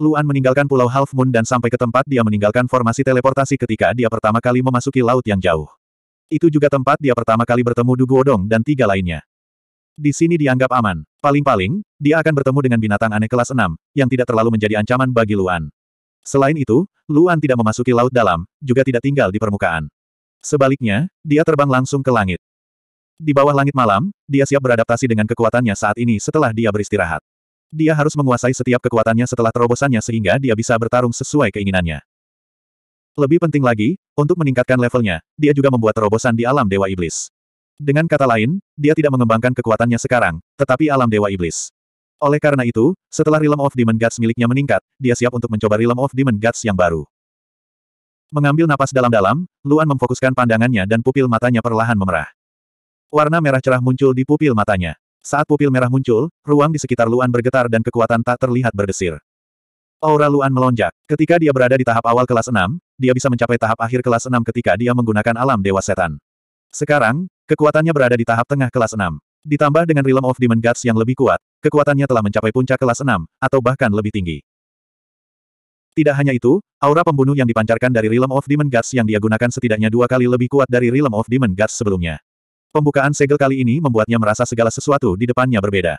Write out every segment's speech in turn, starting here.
Luan meninggalkan Pulau Half Moon dan sampai ke tempat dia meninggalkan formasi teleportasi ketika dia pertama kali memasuki laut yang jauh. Itu juga tempat dia pertama kali bertemu Dugu Odong dan tiga lainnya. Di sini dianggap aman. Paling-paling, dia akan bertemu dengan binatang aneh kelas 6, yang tidak terlalu menjadi ancaman bagi Luan. Selain itu, Luan tidak memasuki laut dalam, juga tidak tinggal di permukaan. Sebaliknya, dia terbang langsung ke langit. Di bawah langit malam, dia siap beradaptasi dengan kekuatannya saat ini setelah dia beristirahat. Dia harus menguasai setiap kekuatannya setelah terobosannya sehingga dia bisa bertarung sesuai keinginannya. Lebih penting lagi, untuk meningkatkan levelnya, dia juga membuat terobosan di alam Dewa Iblis. Dengan kata lain, dia tidak mengembangkan kekuatannya sekarang, tetapi alam Dewa Iblis. Oleh karena itu, setelah Realm of Demon Gods miliknya meningkat, dia siap untuk mencoba Realm of Demon Gods yang baru. Mengambil napas dalam-dalam, Luan memfokuskan pandangannya dan pupil matanya perlahan memerah. Warna merah cerah muncul di pupil matanya. Saat pupil merah muncul, ruang di sekitar Luan bergetar dan kekuatan tak terlihat berdesir. Aura Luan melonjak. Ketika dia berada di tahap awal kelas 6, dia bisa mencapai tahap akhir kelas 6 ketika dia menggunakan alam dewa setan. Sekarang, kekuatannya berada di tahap tengah kelas 6. Ditambah dengan Realm of Demon Gods yang lebih kuat, kekuatannya telah mencapai puncak kelas 6, atau bahkan lebih tinggi. Tidak hanya itu, aura pembunuh yang dipancarkan dari Realm of Demon Gods yang dia gunakan setidaknya dua kali lebih kuat dari Realm of Demon Gods sebelumnya. Pembukaan segel kali ini membuatnya merasa segala sesuatu di depannya berbeda.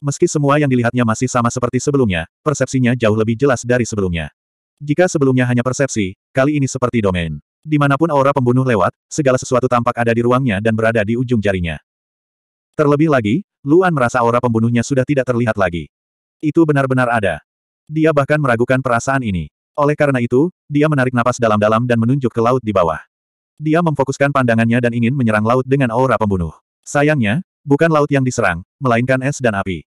Meski semua yang dilihatnya masih sama seperti sebelumnya, persepsinya jauh lebih jelas dari sebelumnya. Jika sebelumnya hanya persepsi, kali ini seperti domain. Dimanapun aura pembunuh lewat, segala sesuatu tampak ada di ruangnya dan berada di ujung jarinya. Terlebih lagi, Luan merasa aura pembunuhnya sudah tidak terlihat lagi. Itu benar-benar ada. Dia bahkan meragukan perasaan ini. Oleh karena itu, dia menarik napas dalam-dalam dan menunjuk ke laut di bawah. Dia memfokuskan pandangannya dan ingin menyerang laut dengan aura pembunuh. Sayangnya, bukan laut yang diserang, melainkan es dan api.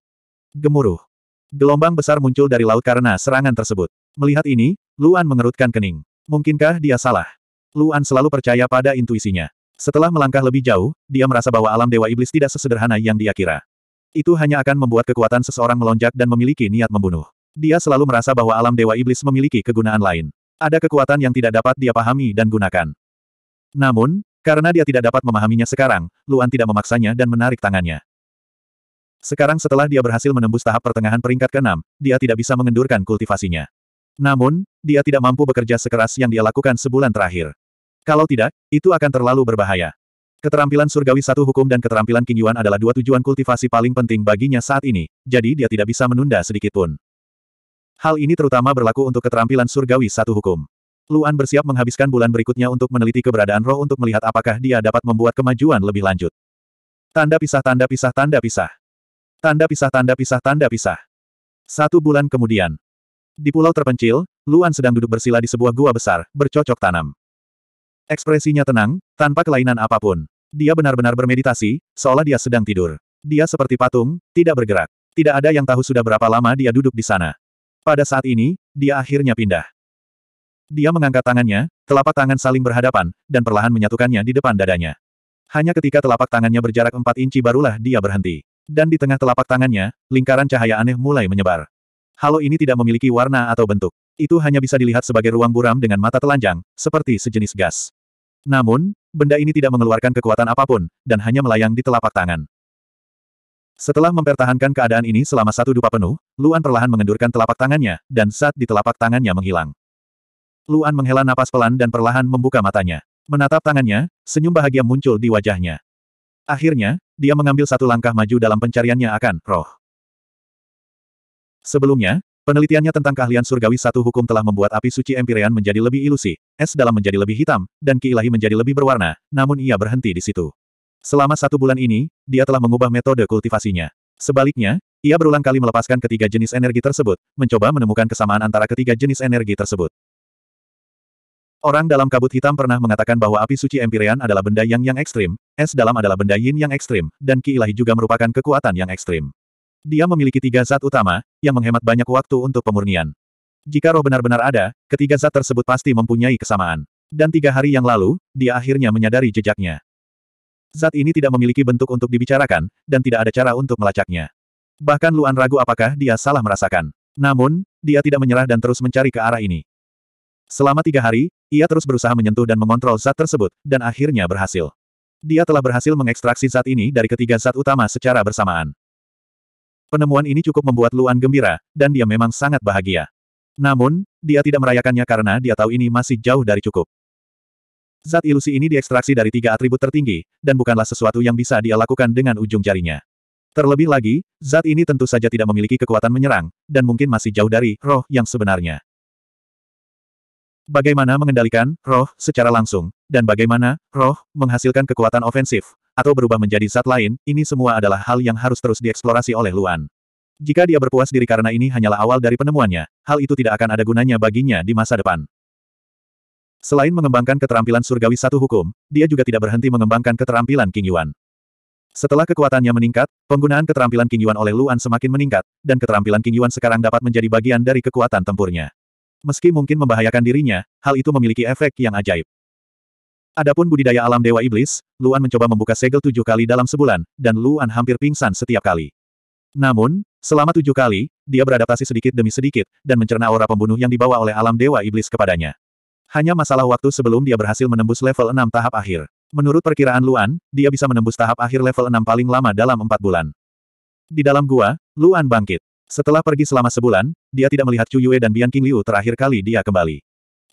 Gemuruh. Gelombang besar muncul dari laut karena serangan tersebut. Melihat ini, Luan mengerutkan kening. Mungkinkah dia salah? Luan selalu percaya pada intuisinya. Setelah melangkah lebih jauh, dia merasa bahwa alam Dewa Iblis tidak sesederhana yang dia kira. Itu hanya akan membuat kekuatan seseorang melonjak dan memiliki niat membunuh. Dia selalu merasa bahwa alam Dewa Iblis memiliki kegunaan lain. Ada kekuatan yang tidak dapat dia pahami dan gunakan. Namun, karena dia tidak dapat memahaminya sekarang, Luan tidak memaksanya dan menarik tangannya. Sekarang setelah dia berhasil menembus tahap pertengahan peringkat ke-6, dia tidak bisa mengendurkan kultivasinya. Namun, dia tidak mampu bekerja sekeras yang dia lakukan sebulan terakhir. Kalau tidak, itu akan terlalu berbahaya. Keterampilan surgawi satu hukum dan keterampilan Yuan adalah dua tujuan kultivasi paling penting baginya saat ini, jadi dia tidak bisa menunda sedikitpun. Hal ini terutama berlaku untuk keterampilan surgawi satu hukum. Luan bersiap menghabiskan bulan berikutnya untuk meneliti keberadaan roh untuk melihat apakah dia dapat membuat kemajuan lebih lanjut. Tanda pisah tanda pisah tanda pisah. Tanda pisah tanda pisah tanda pisah. Satu bulan kemudian. Di pulau terpencil, Luan sedang duduk bersila di sebuah gua besar, bercocok tanam. Ekspresinya tenang, tanpa kelainan apapun. Dia benar-benar bermeditasi, seolah dia sedang tidur. Dia seperti patung, tidak bergerak. Tidak ada yang tahu sudah berapa lama dia duduk di sana. Pada saat ini, dia akhirnya pindah. Dia mengangkat tangannya, telapak tangan saling berhadapan, dan perlahan menyatukannya di depan dadanya. Hanya ketika telapak tangannya berjarak 4 inci barulah dia berhenti. Dan di tengah telapak tangannya, lingkaran cahaya aneh mulai menyebar. Halo ini tidak memiliki warna atau bentuk. Itu hanya bisa dilihat sebagai ruang buram dengan mata telanjang, seperti sejenis gas. Namun, benda ini tidak mengeluarkan kekuatan apapun, dan hanya melayang di telapak tangan. Setelah mempertahankan keadaan ini selama satu dupa penuh, Luan perlahan mengendurkan telapak tangannya, dan saat di telapak tangannya menghilang. Luan menghela napas pelan dan perlahan membuka matanya. Menatap tangannya, senyum bahagia muncul di wajahnya. Akhirnya, dia mengambil satu langkah maju dalam pencariannya akan roh. Sebelumnya, Penelitiannya tentang keahlian surgawi satu hukum telah membuat api suci Empyrean menjadi lebih ilusi, es dalam menjadi lebih hitam, dan ki ilahi menjadi lebih berwarna, namun ia berhenti di situ. Selama satu bulan ini, dia telah mengubah metode kultivasinya. Sebaliknya, ia berulang kali melepaskan ketiga jenis energi tersebut, mencoba menemukan kesamaan antara ketiga jenis energi tersebut. Orang dalam kabut hitam pernah mengatakan bahwa api suci Empyrean adalah benda yang yang ekstrim, es dalam adalah benda yin yang ekstrim, dan ki ilahi juga merupakan kekuatan yang ekstrim. Dia memiliki tiga zat utama, yang menghemat banyak waktu untuk pemurnian. Jika roh benar-benar ada, ketiga zat tersebut pasti mempunyai kesamaan. Dan tiga hari yang lalu, dia akhirnya menyadari jejaknya. Zat ini tidak memiliki bentuk untuk dibicarakan, dan tidak ada cara untuk melacaknya. Bahkan Luan ragu apakah dia salah merasakan. Namun, dia tidak menyerah dan terus mencari ke arah ini. Selama tiga hari, ia terus berusaha menyentuh dan mengontrol zat tersebut, dan akhirnya berhasil. Dia telah berhasil mengekstraksi zat ini dari ketiga zat utama secara bersamaan. Penemuan ini cukup membuat Luan gembira, dan dia memang sangat bahagia. Namun, dia tidak merayakannya karena dia tahu ini masih jauh dari cukup. Zat ilusi ini diekstraksi dari tiga atribut tertinggi, dan bukanlah sesuatu yang bisa dia lakukan dengan ujung jarinya. Terlebih lagi, zat ini tentu saja tidak memiliki kekuatan menyerang, dan mungkin masih jauh dari roh yang sebenarnya. Bagaimana mengendalikan roh secara langsung, dan bagaimana roh menghasilkan kekuatan ofensif, atau berubah menjadi zat lain, ini semua adalah hal yang harus terus dieksplorasi oleh Luan. Jika dia berpuas diri karena ini hanyalah awal dari penemuannya, hal itu tidak akan ada gunanya baginya di masa depan. Selain mengembangkan keterampilan surgawi satu hukum, dia juga tidak berhenti mengembangkan keterampilan King Yuan. Setelah kekuatannya meningkat, penggunaan keterampilan King Yuan oleh Luan semakin meningkat, dan keterampilan King Yuan sekarang dapat menjadi bagian dari kekuatan tempurnya. Meski mungkin membahayakan dirinya, hal itu memiliki efek yang ajaib. Adapun budidaya alam Dewa Iblis, Luan mencoba membuka segel tujuh kali dalam sebulan, dan Luan hampir pingsan setiap kali. Namun, selama tujuh kali, dia beradaptasi sedikit demi sedikit, dan mencerna aura pembunuh yang dibawa oleh alam Dewa Iblis kepadanya. Hanya masalah waktu sebelum dia berhasil menembus level 6 tahap akhir. Menurut perkiraan Luan, dia bisa menembus tahap akhir level 6 paling lama dalam empat bulan. Di dalam gua, Luan bangkit. Setelah pergi selama sebulan, dia tidak melihat Chu Yue dan Bian King Liu terakhir kali dia kembali.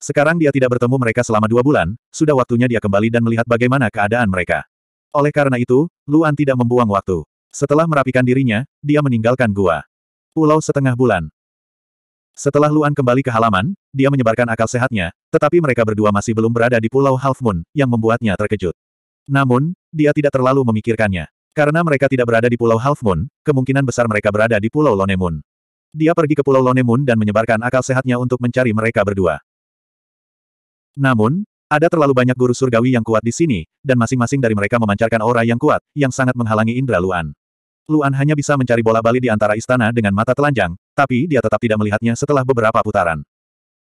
Sekarang dia tidak bertemu mereka selama dua bulan, sudah waktunya dia kembali dan melihat bagaimana keadaan mereka. Oleh karena itu, Luan tidak membuang waktu. Setelah merapikan dirinya, dia meninggalkan gua. Pulau setengah bulan. Setelah Luan kembali ke halaman, dia menyebarkan akal sehatnya, tetapi mereka berdua masih belum berada di Pulau Half Moon, yang membuatnya terkejut. Namun, dia tidak terlalu memikirkannya. Karena mereka tidak berada di Pulau Half Moon, kemungkinan besar mereka berada di Pulau Lone Moon. Dia pergi ke Pulau Lone Moon dan menyebarkan akal sehatnya untuk mencari mereka berdua. Namun, ada terlalu banyak guru surgawi yang kuat di sini, dan masing-masing dari mereka memancarkan aura yang kuat, yang sangat menghalangi indra Luan. Luan hanya bisa mencari bola bali di antara istana dengan mata telanjang, tapi dia tetap tidak melihatnya setelah beberapa putaran.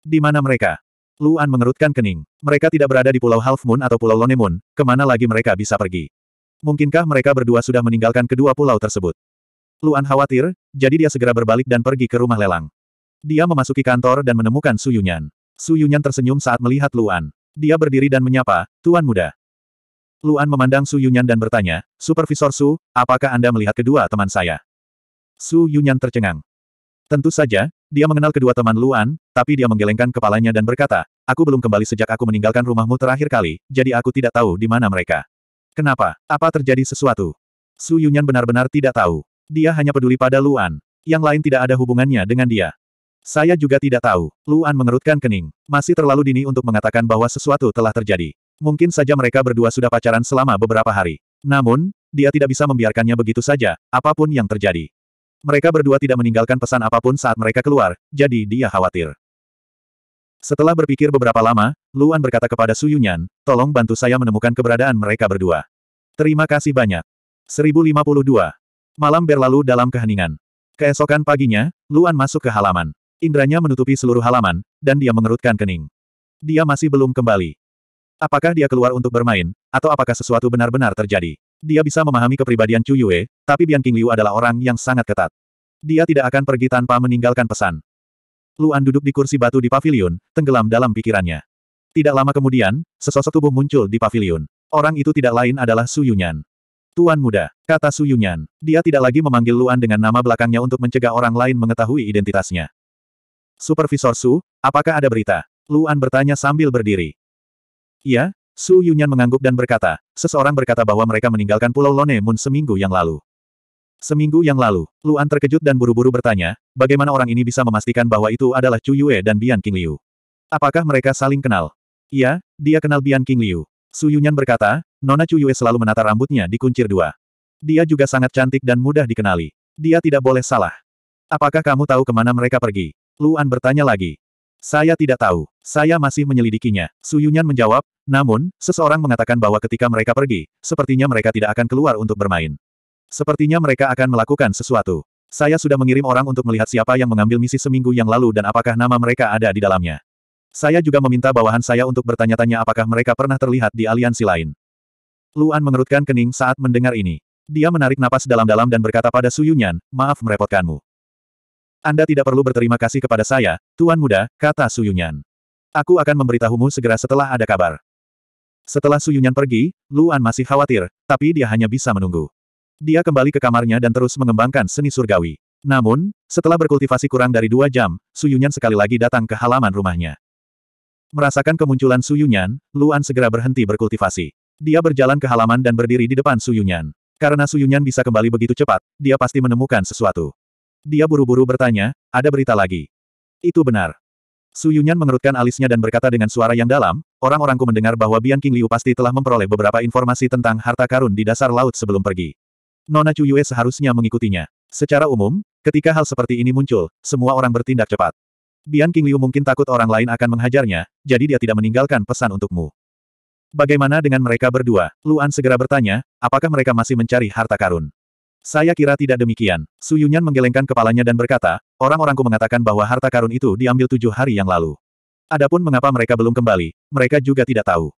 Di mana mereka? Luan mengerutkan kening. Mereka tidak berada di Pulau Half Moon atau Pulau Lone Moon, kemana lagi mereka bisa pergi? Mungkinkah mereka berdua sudah meninggalkan kedua pulau tersebut? Luan khawatir, jadi dia segera berbalik dan pergi ke rumah lelang. Dia memasuki kantor dan menemukan Su Yunyan. Su Yunyan tersenyum saat melihat Luan. Dia berdiri dan menyapa, Tuan Muda. Luan memandang Su Yunyan dan bertanya, Supervisor Su, apakah Anda melihat kedua teman saya? Su Yunyan tercengang. Tentu saja, dia mengenal kedua teman Luan, tapi dia menggelengkan kepalanya dan berkata, Aku belum kembali sejak aku meninggalkan rumahmu terakhir kali, jadi aku tidak tahu di mana mereka. Kenapa? Apa terjadi sesuatu? Su Yunyan benar-benar tidak tahu. Dia hanya peduli pada Luan. Yang lain tidak ada hubungannya dengan dia. Saya juga tidak tahu. Luan mengerutkan kening. Masih terlalu dini untuk mengatakan bahwa sesuatu telah terjadi. Mungkin saja mereka berdua sudah pacaran selama beberapa hari. Namun, dia tidak bisa membiarkannya begitu saja, apapun yang terjadi. Mereka berdua tidak meninggalkan pesan apapun saat mereka keluar, jadi dia khawatir. Setelah berpikir beberapa lama, Luan berkata kepada Su Yunyan, tolong bantu saya menemukan keberadaan mereka berdua. Terima kasih banyak. 1052. Malam berlalu dalam keheningan. Keesokan paginya, Luan masuk ke halaman. Indranya menutupi seluruh halaman, dan dia mengerutkan kening. Dia masih belum kembali. Apakah dia keluar untuk bermain, atau apakah sesuatu benar-benar terjadi? Dia bisa memahami kepribadian Chu Yue, tapi Bian King Liu adalah orang yang sangat ketat. Dia tidak akan pergi tanpa meninggalkan pesan. Luan duduk di kursi batu di pavilion, tenggelam dalam pikirannya. Tidak lama kemudian, sesosok tubuh muncul di pavilion. Orang itu tidak lain adalah Su Yunyan. Tuan muda, kata Su Yunyan. Dia tidak lagi memanggil Luan dengan nama belakangnya untuk mencegah orang lain mengetahui identitasnya. Supervisor Su, apakah ada berita? Luan bertanya sambil berdiri. Ya, Su Yunyan mengangguk dan berkata, seseorang berkata bahwa mereka meninggalkan Pulau Lone Moon seminggu yang lalu. Seminggu yang lalu, Luan terkejut dan buru-buru bertanya, bagaimana orang ini bisa memastikan bahwa itu adalah Chu Yue dan Bian King Liu? Apakah mereka saling kenal? Ya, dia kenal Bian King Liu. Su Yunyan berkata, Nona Chu Yue selalu menata rambutnya di kuncir dua. Dia juga sangat cantik dan mudah dikenali. Dia tidak boleh salah. Apakah kamu tahu kemana mereka pergi? Luan bertanya lagi. Saya tidak tahu. Saya masih menyelidikinya. Su Yunyan menjawab, namun, seseorang mengatakan bahwa ketika mereka pergi, sepertinya mereka tidak akan keluar untuk bermain. Sepertinya mereka akan melakukan sesuatu. Saya sudah mengirim orang untuk melihat siapa yang mengambil misi seminggu yang lalu dan apakah nama mereka ada di dalamnya. Saya juga meminta bawahan saya untuk bertanya-tanya apakah mereka pernah terlihat di aliansi lain. Luan mengerutkan kening saat mendengar ini. Dia menarik napas dalam-dalam dan berkata pada Su Yunyan, maaf merepotkanmu. Anda tidak perlu berterima kasih kepada saya, Tuan Muda, kata Suyunyan. Aku akan memberitahumu segera setelah ada kabar. Setelah Suyunyan pergi, Luan masih khawatir, tapi dia hanya bisa menunggu. Dia kembali ke kamarnya dan terus mengembangkan seni surgawi. Namun, setelah berkultivasi kurang dari dua jam, Suyunyan sekali lagi datang ke halaman rumahnya. Merasakan kemunculan Suyunyan, Luan segera berhenti berkultivasi. Dia berjalan ke halaman dan berdiri di depan Suyunyan. Karena Suyunyan bisa kembali begitu cepat, dia pasti menemukan sesuatu. Dia buru-buru bertanya, ada berita lagi. Itu benar. Su Yunyan mengerutkan alisnya dan berkata dengan suara yang dalam, orang-orangku mendengar bahwa Bian King Liu pasti telah memperoleh beberapa informasi tentang harta karun di dasar laut sebelum pergi. Nona Chu Yue seharusnya mengikutinya. Secara umum, ketika hal seperti ini muncul, semua orang bertindak cepat. Bian King Liu mungkin takut orang lain akan menghajarnya, jadi dia tidak meninggalkan pesan untukmu. Bagaimana dengan mereka berdua? Luan segera bertanya, apakah mereka masih mencari harta karun? Saya kira tidak demikian. Su Yunyan menggelengkan kepalanya dan berkata, orang-orangku mengatakan bahwa harta karun itu diambil tujuh hari yang lalu. Adapun mengapa mereka belum kembali, mereka juga tidak tahu.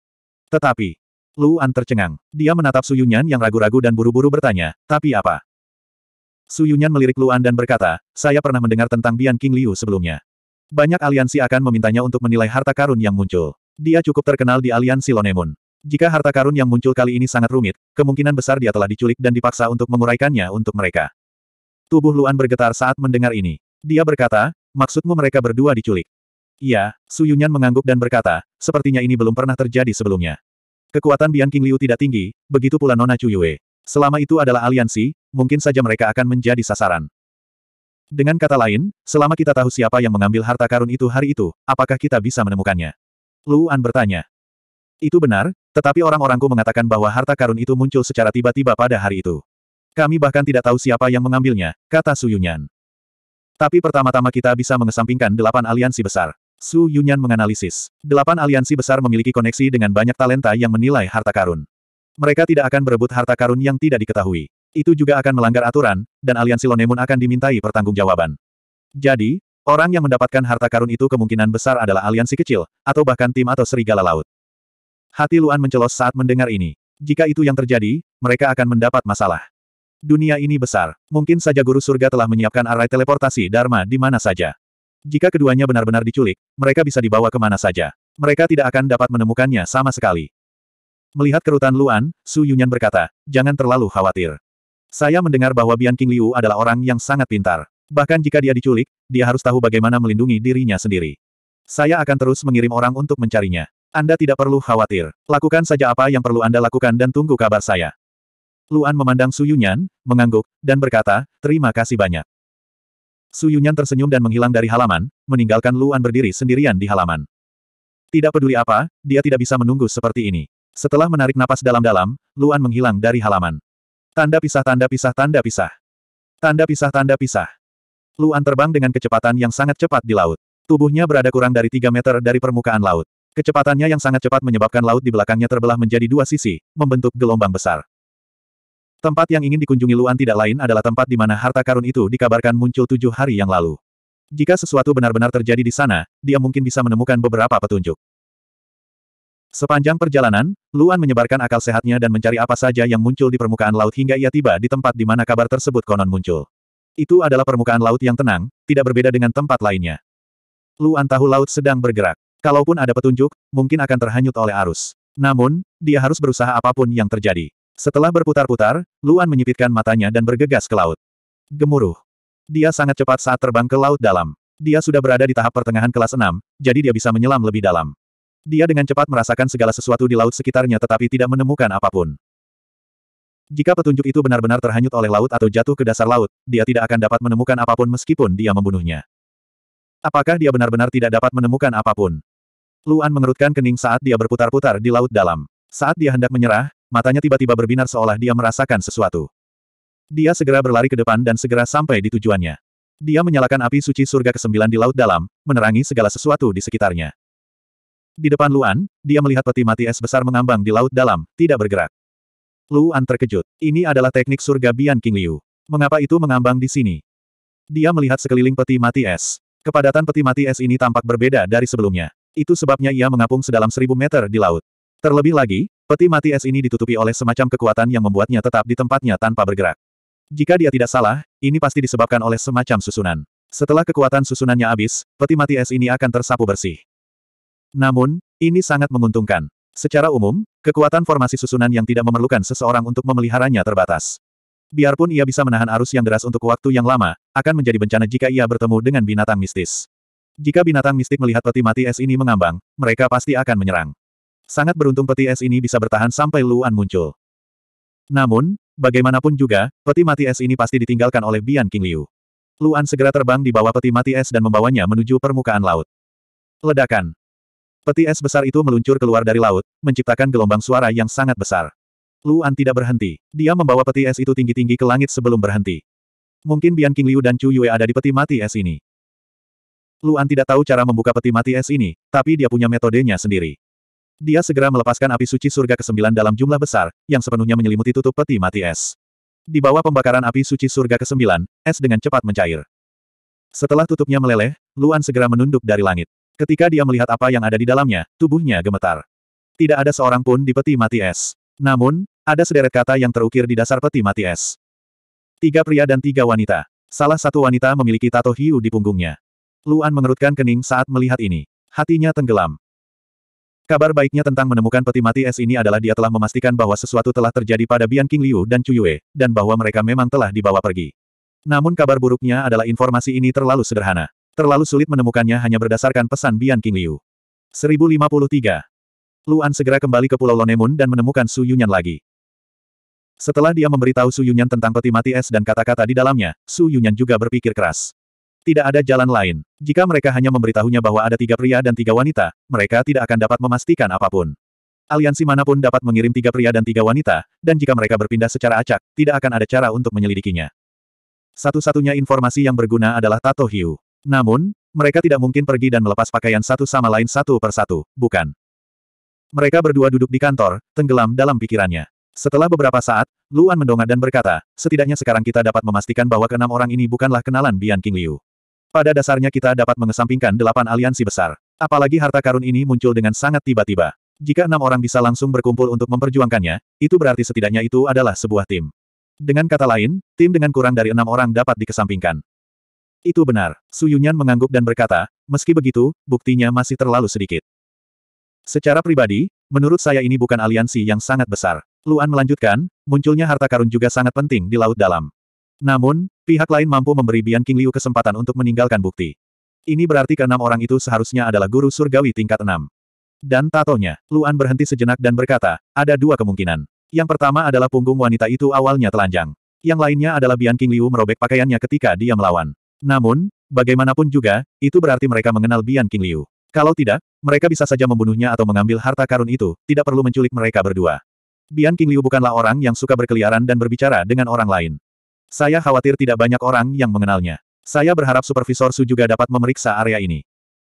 Tetapi, Luan tercengang. Dia menatap Su Yunyan yang ragu-ragu dan buru-buru bertanya, tapi apa? Su Yunyan melirik Luan dan berkata, saya pernah mendengar tentang Bian King Liu sebelumnya. Banyak aliansi akan memintanya untuk menilai harta karun yang muncul. Dia cukup terkenal di aliansi Lonemun. Jika harta karun yang muncul kali ini sangat rumit, kemungkinan besar dia telah diculik dan dipaksa untuk menguraikannya untuk mereka. Tubuh Luan bergetar saat mendengar ini. Dia berkata, maksudmu mereka berdua diculik. Iya, Su Yunyan mengangguk dan berkata, sepertinya ini belum pernah terjadi sebelumnya. Kekuatan Bian King Liu tidak tinggi, begitu pula Nona Chu Yue. Selama itu adalah aliansi, mungkin saja mereka akan menjadi sasaran. Dengan kata lain, selama kita tahu siapa yang mengambil harta karun itu hari itu, apakah kita bisa menemukannya? Luan bertanya. Itu benar, tetapi orang-orangku mengatakan bahwa harta karun itu muncul secara tiba-tiba pada hari itu. Kami bahkan tidak tahu siapa yang mengambilnya, kata Su Yunyan. Tapi pertama-tama kita bisa mengesampingkan delapan aliansi besar. Su Yunyan menganalisis. Delapan aliansi besar memiliki koneksi dengan banyak talenta yang menilai harta karun. Mereka tidak akan berebut harta karun yang tidak diketahui. Itu juga akan melanggar aturan, dan aliansi Lonemun akan dimintai pertanggungjawaban. Jadi, orang yang mendapatkan harta karun itu kemungkinan besar adalah aliansi kecil, atau bahkan tim atau serigala laut. Hati Luan mencelos saat mendengar ini. Jika itu yang terjadi, mereka akan mendapat masalah. Dunia ini besar. Mungkin saja guru surga telah menyiapkan arai teleportasi Dharma di mana saja. Jika keduanya benar-benar diculik, mereka bisa dibawa kemana saja. Mereka tidak akan dapat menemukannya sama sekali. Melihat kerutan Luan, Su Yunyan berkata, jangan terlalu khawatir. Saya mendengar bahwa Bian King Liu adalah orang yang sangat pintar. Bahkan jika dia diculik, dia harus tahu bagaimana melindungi dirinya sendiri. Saya akan terus mengirim orang untuk mencarinya. Anda tidak perlu khawatir. Lakukan saja apa yang perlu Anda lakukan dan tunggu kabar saya. Luan memandang Su Yunyan, mengangguk, dan berkata, terima kasih banyak. Su Yunyan tersenyum dan menghilang dari halaman, meninggalkan Luan berdiri sendirian di halaman. Tidak peduli apa, dia tidak bisa menunggu seperti ini. Setelah menarik napas dalam-dalam, Luan menghilang dari halaman. Tanda pisah tanda pisah tanda pisah. Tanda pisah tanda pisah. Luan terbang dengan kecepatan yang sangat cepat di laut. Tubuhnya berada kurang dari 3 meter dari permukaan laut. Kecepatannya yang sangat cepat menyebabkan laut di belakangnya terbelah menjadi dua sisi, membentuk gelombang besar. Tempat yang ingin dikunjungi Luan tidak lain adalah tempat di mana harta karun itu dikabarkan muncul tujuh hari yang lalu. Jika sesuatu benar-benar terjadi di sana, dia mungkin bisa menemukan beberapa petunjuk. Sepanjang perjalanan, Luan menyebarkan akal sehatnya dan mencari apa saja yang muncul di permukaan laut hingga ia tiba di tempat di mana kabar tersebut konon muncul. Itu adalah permukaan laut yang tenang, tidak berbeda dengan tempat lainnya. Luan tahu laut sedang bergerak. Kalaupun ada petunjuk, mungkin akan terhanyut oleh arus. Namun, dia harus berusaha apapun yang terjadi. Setelah berputar-putar, Luan menyipitkan matanya dan bergegas ke laut. Gemuruh. Dia sangat cepat saat terbang ke laut dalam. Dia sudah berada di tahap pertengahan kelas 6, jadi dia bisa menyelam lebih dalam. Dia dengan cepat merasakan segala sesuatu di laut sekitarnya tetapi tidak menemukan apapun. Jika petunjuk itu benar-benar terhanyut oleh laut atau jatuh ke dasar laut, dia tidak akan dapat menemukan apapun meskipun dia membunuhnya. Apakah dia benar-benar tidak dapat menemukan apapun? Luan mengerutkan kening saat dia berputar-putar di laut dalam. Saat dia hendak menyerah, matanya tiba-tiba berbinar seolah dia merasakan sesuatu. Dia segera berlari ke depan dan segera sampai di tujuannya. Dia menyalakan api suci surga ke-9 di laut dalam, menerangi segala sesuatu di sekitarnya. Di depan Luan, dia melihat peti mati es besar mengambang di laut dalam, tidak bergerak. Luan terkejut. Ini adalah teknik surga Bian King Liu. Mengapa itu mengambang di sini? Dia melihat sekeliling peti mati es. Kepadatan peti mati es ini tampak berbeda dari sebelumnya. Itu sebabnya ia mengapung sedalam seribu meter di laut. Terlebih lagi, peti mati es ini ditutupi oleh semacam kekuatan yang membuatnya tetap di tempatnya tanpa bergerak. Jika dia tidak salah, ini pasti disebabkan oleh semacam susunan. Setelah kekuatan susunannya habis, peti mati es ini akan tersapu bersih. Namun, ini sangat menguntungkan. Secara umum, kekuatan formasi susunan yang tidak memerlukan seseorang untuk memeliharanya terbatas. Biarpun ia bisa menahan arus yang deras untuk waktu yang lama, akan menjadi bencana jika ia bertemu dengan binatang mistis. Jika binatang mistik melihat peti mati es ini mengambang, mereka pasti akan menyerang. Sangat beruntung peti es ini bisa bertahan sampai Luan muncul. Namun, bagaimanapun juga, peti mati es ini pasti ditinggalkan oleh Bian King Liu. Luan segera terbang di bawah peti mati es dan membawanya menuju permukaan laut. Ledakan. Peti es besar itu meluncur keluar dari laut, menciptakan gelombang suara yang sangat besar. Luan tidak berhenti. Dia membawa peti es itu tinggi-tinggi ke langit sebelum berhenti. Mungkin Bian King Liu dan Chu Yue ada di peti mati es ini. Luan tidak tahu cara membuka peti mati es ini, tapi dia punya metodenya sendiri. Dia segera melepaskan api suci surga ke-9 dalam jumlah besar, yang sepenuhnya menyelimuti tutup peti mati es. Di bawah pembakaran api suci surga ke-9, es dengan cepat mencair. Setelah tutupnya meleleh, Luan segera menunduk dari langit. Ketika dia melihat apa yang ada di dalamnya, tubuhnya gemetar. Tidak ada seorang pun di peti mati es. Namun, ada sederet kata yang terukir di dasar peti mati es. Tiga pria dan tiga wanita. Salah satu wanita memiliki tato hiu di punggungnya. Luan mengerutkan kening saat melihat ini. Hatinya tenggelam. Kabar baiknya tentang menemukan peti mati es ini adalah dia telah memastikan bahwa sesuatu telah terjadi pada Bian King Liu dan Chu Yue, dan bahwa mereka memang telah dibawa pergi. Namun kabar buruknya adalah informasi ini terlalu sederhana. Terlalu sulit menemukannya hanya berdasarkan pesan Bian King Liu. 1053. Luan segera kembali ke Pulau Lonemun dan menemukan Su Yunyan lagi. Setelah dia memberitahu Su Yunyan tentang peti mati es dan kata-kata di dalamnya, Su Yunyan juga berpikir keras. Tidak ada jalan lain. Jika mereka hanya memberitahunya bahwa ada tiga pria dan tiga wanita, mereka tidak akan dapat memastikan apapun. Aliansi manapun dapat mengirim tiga pria dan tiga wanita, dan jika mereka berpindah secara acak, tidak akan ada cara untuk menyelidikinya. Satu-satunya informasi yang berguna adalah Tato Hiu. Namun, mereka tidak mungkin pergi dan melepas pakaian satu sama lain satu per satu, bukan? Mereka berdua duduk di kantor, tenggelam dalam pikirannya. Setelah beberapa saat, Luan mendongak dan berkata, setidaknya sekarang kita dapat memastikan bahwa keenam orang ini bukanlah kenalan Bian King Liu. Pada dasarnya kita dapat mengesampingkan delapan aliansi besar. Apalagi harta karun ini muncul dengan sangat tiba-tiba. Jika enam orang bisa langsung berkumpul untuk memperjuangkannya, itu berarti setidaknya itu adalah sebuah tim. Dengan kata lain, tim dengan kurang dari enam orang dapat dikesampingkan. Itu benar. Su Yunyan mengangguk dan berkata, meski begitu, buktinya masih terlalu sedikit. Secara pribadi, menurut saya ini bukan aliansi yang sangat besar. Luan melanjutkan, munculnya harta karun juga sangat penting di Laut Dalam. Namun, Pihak lain mampu memberi Bian King Liu kesempatan untuk meninggalkan bukti. Ini berarti keenam orang itu seharusnya adalah guru surgawi tingkat enam. Dan tatonya, Luan berhenti sejenak dan berkata, ada dua kemungkinan. Yang pertama adalah punggung wanita itu awalnya telanjang. Yang lainnya adalah Bian King Liu merobek pakaiannya ketika dia melawan. Namun, bagaimanapun juga, itu berarti mereka mengenal Bian King Liu. Kalau tidak, mereka bisa saja membunuhnya atau mengambil harta karun itu, tidak perlu menculik mereka berdua. Bian King Liu bukanlah orang yang suka berkeliaran dan berbicara dengan orang lain. Saya khawatir tidak banyak orang yang mengenalnya. Saya berharap Supervisor Su juga dapat memeriksa area ini.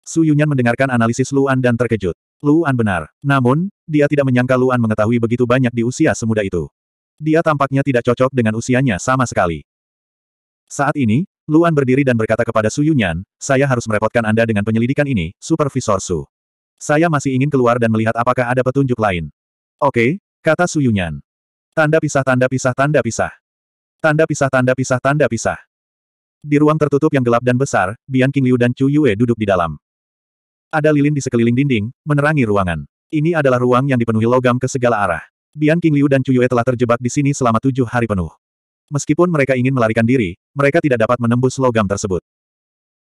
Su Yunyan mendengarkan analisis Luan dan terkejut. Luan benar. Namun, dia tidak menyangka Luan mengetahui begitu banyak di usia semuda itu. Dia tampaknya tidak cocok dengan usianya sama sekali. Saat ini, Luan berdiri dan berkata kepada Su Yunyan, saya harus merepotkan Anda dengan penyelidikan ini, Supervisor Su. Saya masih ingin keluar dan melihat apakah ada petunjuk lain. Oke, kata Su Yunyan. Tanda pisah tanda pisah tanda pisah. Tanda pisah tanda pisah tanda pisah. Di ruang tertutup yang gelap dan besar, Bian King Liu dan Chu Yue duduk di dalam. Ada lilin di sekeliling dinding, menerangi ruangan. Ini adalah ruang yang dipenuhi logam ke segala arah. Bian King Liu dan Chu Yue telah terjebak di sini selama tujuh hari penuh. Meskipun mereka ingin melarikan diri, mereka tidak dapat menembus logam tersebut.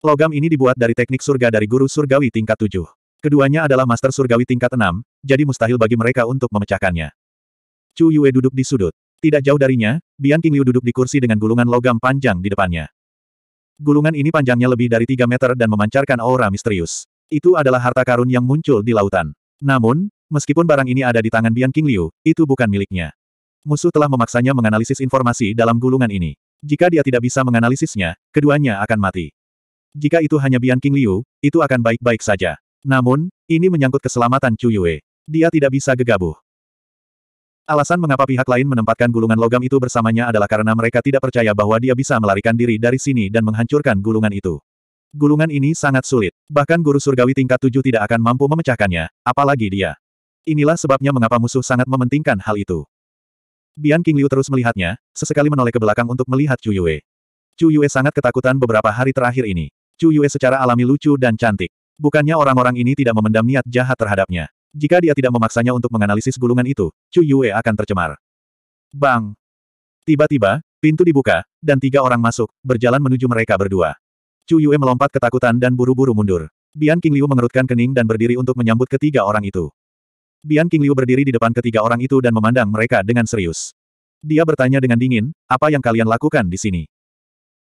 Logam ini dibuat dari teknik surga dari guru surgawi tingkat tujuh. Keduanya adalah master surgawi tingkat enam, jadi mustahil bagi mereka untuk memecahkannya. Chu Yue duduk di sudut. Tidak jauh darinya, Bian King Liu duduk di kursi dengan gulungan logam panjang di depannya. Gulungan ini panjangnya lebih dari 3 meter dan memancarkan aura misterius. Itu adalah harta karun yang muncul di lautan. Namun, meskipun barang ini ada di tangan Bian King Liu, itu bukan miliknya. Musuh telah memaksanya menganalisis informasi dalam gulungan ini. Jika dia tidak bisa menganalisisnya, keduanya akan mati. Jika itu hanya Bian King Liu, itu akan baik-baik saja. Namun, ini menyangkut keselamatan Chu Yue. Dia tidak bisa gegabah. Alasan mengapa pihak lain menempatkan gulungan logam itu bersamanya adalah karena mereka tidak percaya bahwa dia bisa melarikan diri dari sini dan menghancurkan gulungan itu. Gulungan ini sangat sulit. Bahkan guru surgawi tingkat tujuh tidak akan mampu memecahkannya, apalagi dia. Inilah sebabnya mengapa musuh sangat mementingkan hal itu. Bian King Liu terus melihatnya, sesekali menoleh ke belakang untuk melihat Chu Yue. Chu Yue sangat ketakutan beberapa hari terakhir ini. Chu Yue secara alami lucu dan cantik. Bukannya orang-orang ini tidak memendam niat jahat terhadapnya. Jika dia tidak memaksanya untuk menganalisis gulungan itu, Chu Yue akan tercemar. Bang! Tiba-tiba, pintu dibuka, dan tiga orang masuk, berjalan menuju mereka berdua. Chu Yue melompat ketakutan dan buru-buru mundur. Bian King Liu mengerutkan kening dan berdiri untuk menyambut ketiga orang itu. Bian King Liu berdiri di depan ketiga orang itu dan memandang mereka dengan serius. Dia bertanya dengan dingin, apa yang kalian lakukan di sini?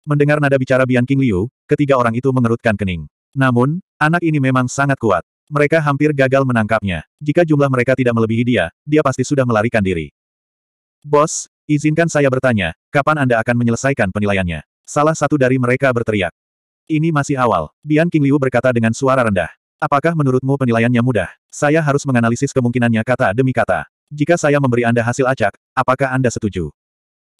Mendengar nada bicara Bian King Liu, ketiga orang itu mengerutkan kening. Namun, anak ini memang sangat kuat. Mereka hampir gagal menangkapnya. Jika jumlah mereka tidak melebihi dia, dia pasti sudah melarikan diri. Bos, izinkan saya bertanya, kapan Anda akan menyelesaikan penilaiannya? Salah satu dari mereka berteriak. Ini masih awal, Bian King Liu berkata dengan suara rendah. Apakah menurutmu penilaiannya mudah? Saya harus menganalisis kemungkinannya kata demi kata. Jika saya memberi Anda hasil acak, apakah Anda setuju?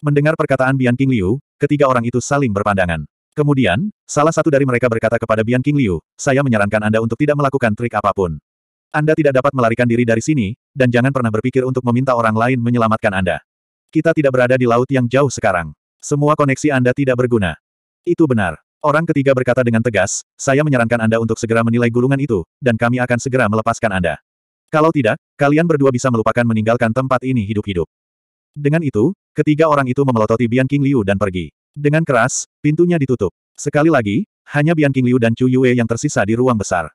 Mendengar perkataan Bian King Liu, ketiga orang itu saling berpandangan. Kemudian, salah satu dari mereka berkata kepada Bian King Liu, saya menyarankan Anda untuk tidak melakukan trik apapun. Anda tidak dapat melarikan diri dari sini, dan jangan pernah berpikir untuk meminta orang lain menyelamatkan Anda. Kita tidak berada di laut yang jauh sekarang. Semua koneksi Anda tidak berguna. Itu benar. Orang ketiga berkata dengan tegas, saya menyarankan Anda untuk segera menilai gulungan itu, dan kami akan segera melepaskan Anda. Kalau tidak, kalian berdua bisa melupakan meninggalkan tempat ini hidup-hidup. Dengan itu, ketiga orang itu memelototi Bian King Liu dan pergi. Dengan keras, pintunya ditutup. Sekali lagi, hanya Bian King Liu dan Chu Yue yang tersisa di ruang besar.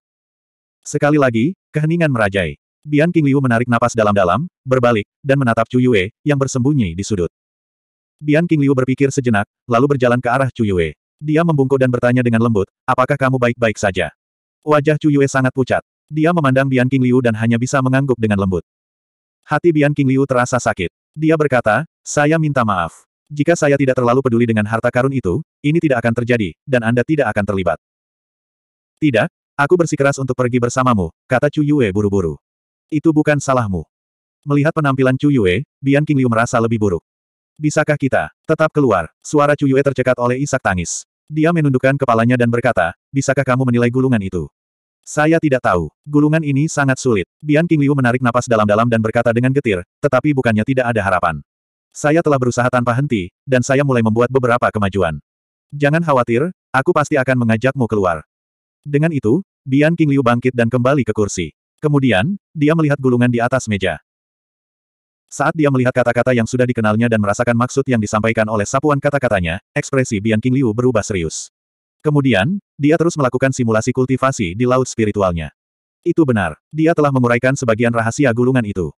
Sekali lagi, keheningan merajai. Bian King Liu menarik napas dalam-dalam, berbalik, dan menatap Chu Yue, yang bersembunyi di sudut. Bian King Liu berpikir sejenak, lalu berjalan ke arah Chu Yue. Dia membungkuk dan bertanya dengan lembut, apakah kamu baik-baik saja? Wajah Chu Yue sangat pucat. Dia memandang Bian King Liu dan hanya bisa mengangguk dengan lembut. Hati Bian King Liu terasa sakit. Dia berkata, saya minta maaf. Jika saya tidak terlalu peduli dengan harta karun itu, ini tidak akan terjadi, dan Anda tidak akan terlibat. Tidak, aku bersikeras untuk pergi bersamamu, kata Chu Yue buru-buru. Itu bukan salahmu. Melihat penampilan Chu Yue, Bian King Liu merasa lebih buruk. Bisakah kita, tetap keluar, suara Chu Yue tercekat oleh isak tangis. Dia menundukkan kepalanya dan berkata, bisakah kamu menilai gulungan itu? Saya tidak tahu, gulungan ini sangat sulit. Bian King Liu menarik napas dalam-dalam dan berkata dengan getir, tetapi bukannya tidak ada harapan. Saya telah berusaha tanpa henti, dan saya mulai membuat beberapa kemajuan. Jangan khawatir, aku pasti akan mengajakmu keluar. Dengan itu, Bian King Liu bangkit dan kembali ke kursi. Kemudian, dia melihat gulungan di atas meja. Saat dia melihat kata-kata yang sudah dikenalnya dan merasakan maksud yang disampaikan oleh sapuan kata-katanya, ekspresi Bian King Liu berubah serius. Kemudian, dia terus melakukan simulasi kultivasi di laut spiritualnya. Itu benar, dia telah menguraikan sebagian rahasia gulungan itu.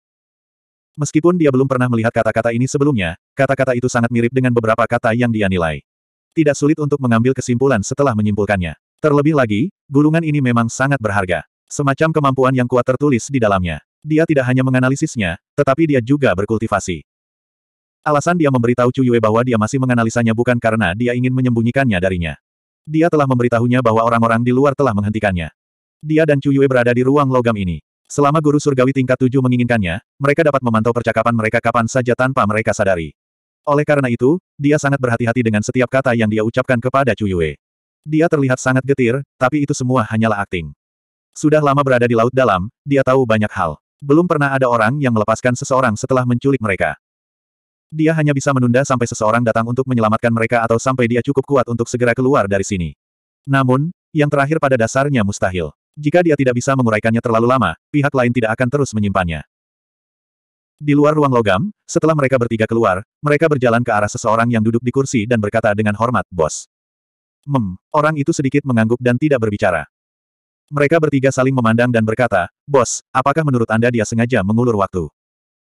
Meskipun dia belum pernah melihat kata-kata ini sebelumnya, kata-kata itu sangat mirip dengan beberapa kata yang dia nilai. Tidak sulit untuk mengambil kesimpulan setelah menyimpulkannya. Terlebih lagi, gulungan ini memang sangat berharga. Semacam kemampuan yang kuat tertulis di dalamnya. Dia tidak hanya menganalisisnya, tetapi dia juga berkultivasi. Alasan dia memberitahu Chu Yue bahwa dia masih menganalisanya bukan karena dia ingin menyembunyikannya darinya. Dia telah memberitahunya bahwa orang-orang di luar telah menghentikannya. Dia dan Chu Yue berada di ruang logam ini. Selama guru surgawi tingkat tujuh menginginkannya, mereka dapat memantau percakapan mereka kapan saja tanpa mereka sadari. Oleh karena itu, dia sangat berhati-hati dengan setiap kata yang dia ucapkan kepada Chu Dia terlihat sangat getir, tapi itu semua hanyalah akting. Sudah lama berada di laut dalam, dia tahu banyak hal. Belum pernah ada orang yang melepaskan seseorang setelah menculik mereka. Dia hanya bisa menunda sampai seseorang datang untuk menyelamatkan mereka atau sampai dia cukup kuat untuk segera keluar dari sini. Namun, yang terakhir pada dasarnya mustahil. Jika dia tidak bisa menguraikannya terlalu lama, pihak lain tidak akan terus menyimpannya. Di luar ruang logam, setelah mereka bertiga keluar, mereka berjalan ke arah seseorang yang duduk di kursi dan berkata dengan hormat, Bos. Mem, orang itu sedikit mengangguk dan tidak berbicara. Mereka bertiga saling memandang dan berkata, Bos, apakah menurut Anda dia sengaja mengulur waktu?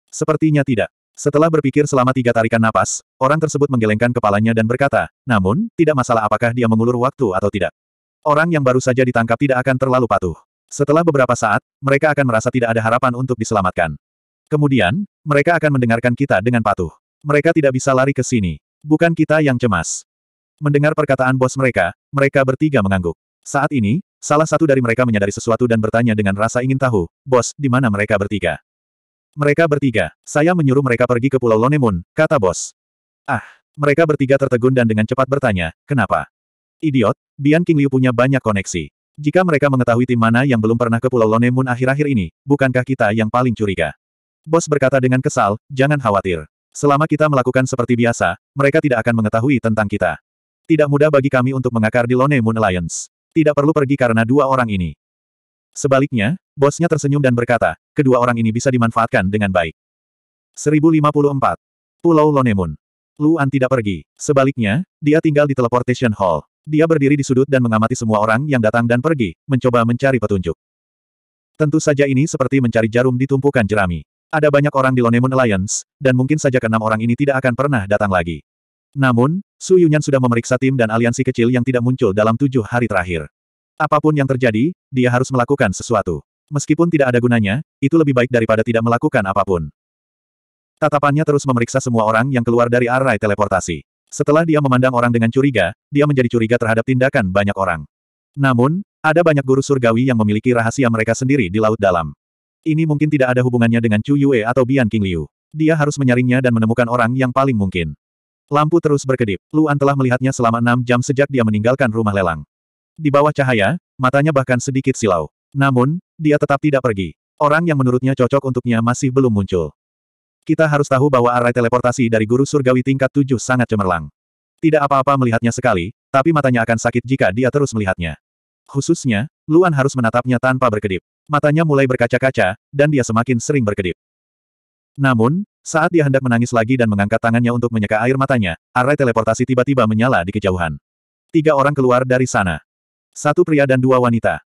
Sepertinya tidak. Setelah berpikir selama tiga tarikan napas, orang tersebut menggelengkan kepalanya dan berkata, namun, tidak masalah apakah dia mengulur waktu atau tidak. Orang yang baru saja ditangkap tidak akan terlalu patuh. Setelah beberapa saat, mereka akan merasa tidak ada harapan untuk diselamatkan. Kemudian, mereka akan mendengarkan kita dengan patuh. Mereka tidak bisa lari ke sini. Bukan kita yang cemas. Mendengar perkataan bos mereka, mereka bertiga mengangguk. Saat ini, salah satu dari mereka menyadari sesuatu dan bertanya dengan rasa ingin tahu, bos, di mana mereka bertiga? Mereka bertiga, saya menyuruh mereka pergi ke Pulau Lonemun, kata bos. Ah, mereka bertiga tertegun dan dengan cepat bertanya, kenapa? Idiot, Bian King Liu punya banyak koneksi. Jika mereka mengetahui tim mana yang belum pernah ke Pulau Lone Moon akhir-akhir ini, bukankah kita yang paling curiga? Bos berkata dengan kesal, jangan khawatir. Selama kita melakukan seperti biasa, mereka tidak akan mengetahui tentang kita. Tidak mudah bagi kami untuk mengakar di Lone Moon Alliance. Tidak perlu pergi karena dua orang ini. Sebaliknya, bosnya tersenyum dan berkata, kedua orang ini bisa dimanfaatkan dengan baik. 1054. Pulau Lone Moon. Luan tidak pergi. Sebaliknya, dia tinggal di Teleportation Hall. Dia berdiri di sudut dan mengamati semua orang yang datang dan pergi, mencoba mencari petunjuk. Tentu saja ini seperti mencari jarum di tumpukan jerami. Ada banyak orang di Lonemon Alliance, dan mungkin saja keenam orang ini tidak akan pernah datang lagi. Namun, Su Yunyan sudah memeriksa tim dan aliansi kecil yang tidak muncul dalam tujuh hari terakhir. Apapun yang terjadi, dia harus melakukan sesuatu. Meskipun tidak ada gunanya, itu lebih baik daripada tidak melakukan apapun. Tatapannya terus memeriksa semua orang yang keluar dari array teleportasi. Setelah dia memandang orang dengan curiga, dia menjadi curiga terhadap tindakan banyak orang. Namun, ada banyak guru surgawi yang memiliki rahasia mereka sendiri di Laut Dalam. Ini mungkin tidak ada hubungannya dengan Chu Yue atau Bian King Liu. Dia harus menyaringnya dan menemukan orang yang paling mungkin. Lampu terus berkedip. Luan telah melihatnya selama enam jam sejak dia meninggalkan rumah lelang. Di bawah cahaya, matanya bahkan sedikit silau. Namun, dia tetap tidak pergi. Orang yang menurutnya cocok untuknya masih belum muncul. Kita harus tahu bahwa arai teleportasi dari guru surgawi tingkat tujuh sangat cemerlang. Tidak apa-apa melihatnya sekali, tapi matanya akan sakit jika dia terus melihatnya. Khususnya, Luan harus menatapnya tanpa berkedip. Matanya mulai berkaca-kaca, dan dia semakin sering berkedip. Namun, saat dia hendak menangis lagi dan mengangkat tangannya untuk menyeka air matanya, arai teleportasi tiba-tiba menyala di kejauhan. Tiga orang keluar dari sana. Satu pria dan dua wanita.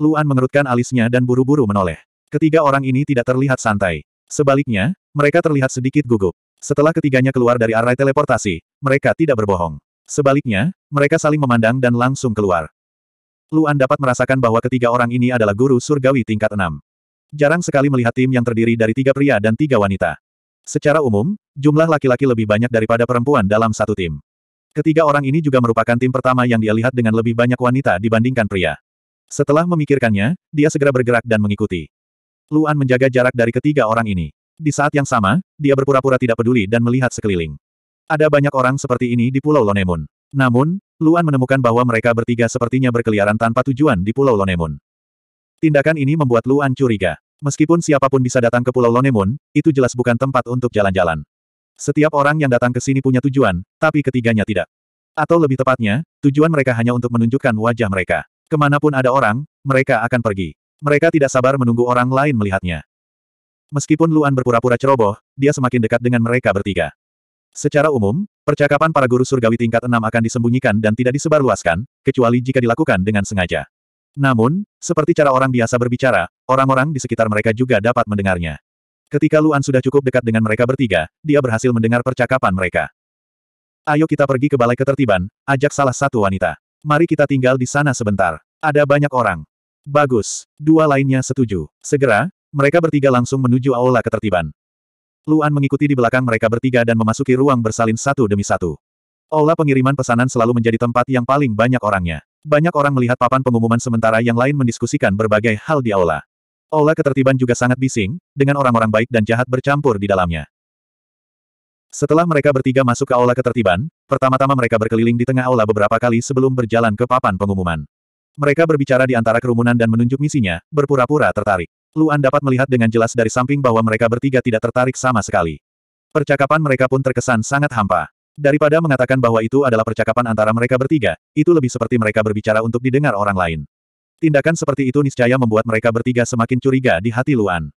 Luan mengerutkan alisnya dan buru-buru menoleh. Ketiga orang ini tidak terlihat santai. Sebaliknya, mereka terlihat sedikit gugup. Setelah ketiganya keluar dari arai teleportasi, mereka tidak berbohong. Sebaliknya, mereka saling memandang dan langsung keluar. Luan dapat merasakan bahwa ketiga orang ini adalah guru surgawi tingkat enam. Jarang sekali melihat tim yang terdiri dari tiga pria dan tiga wanita. Secara umum, jumlah laki-laki lebih banyak daripada perempuan dalam satu tim. Ketiga orang ini juga merupakan tim pertama yang dia lihat dengan lebih banyak wanita dibandingkan pria. Setelah memikirkannya, dia segera bergerak dan mengikuti. Luan menjaga jarak dari ketiga orang ini. Di saat yang sama, dia berpura-pura tidak peduli dan melihat sekeliling. Ada banyak orang seperti ini di Pulau Lonemun. Namun, Luan menemukan bahwa mereka bertiga sepertinya berkeliaran tanpa tujuan di Pulau Lonemun. Tindakan ini membuat Luan curiga. Meskipun siapapun bisa datang ke Pulau Lonemun, itu jelas bukan tempat untuk jalan-jalan. Setiap orang yang datang ke sini punya tujuan, tapi ketiganya tidak. Atau lebih tepatnya, tujuan mereka hanya untuk menunjukkan wajah mereka. Kemanapun ada orang, mereka akan pergi. Mereka tidak sabar menunggu orang lain melihatnya. Meskipun Luan berpura-pura ceroboh, dia semakin dekat dengan mereka bertiga. Secara umum, percakapan para guru surgawi tingkat enam akan disembunyikan dan tidak disebarluaskan, kecuali jika dilakukan dengan sengaja. Namun, seperti cara orang biasa berbicara, orang-orang di sekitar mereka juga dapat mendengarnya. Ketika Luan sudah cukup dekat dengan mereka bertiga, dia berhasil mendengar percakapan mereka. Ayo kita pergi ke balai ketertiban, ajak salah satu wanita. Mari kita tinggal di sana sebentar. Ada banyak orang. Bagus. Dua lainnya setuju. Segera, mereka bertiga langsung menuju aula ketertiban. Luan mengikuti di belakang mereka bertiga dan memasuki ruang bersalin satu demi satu. Aula pengiriman pesanan selalu menjadi tempat yang paling banyak orangnya. Banyak orang melihat papan pengumuman sementara yang lain mendiskusikan berbagai hal di aula. Aula ketertiban juga sangat bising, dengan orang-orang baik dan jahat bercampur di dalamnya. Setelah mereka bertiga masuk ke aula ketertiban, pertama-tama mereka berkeliling di tengah aula beberapa kali sebelum berjalan ke papan pengumuman. Mereka berbicara di antara kerumunan dan menunjuk misinya, berpura-pura tertarik. Luan dapat melihat dengan jelas dari samping bahwa mereka bertiga tidak tertarik sama sekali. Percakapan mereka pun terkesan sangat hampa. Daripada mengatakan bahwa itu adalah percakapan antara mereka bertiga, itu lebih seperti mereka berbicara untuk didengar orang lain. Tindakan seperti itu niscaya membuat mereka bertiga semakin curiga di hati Luan.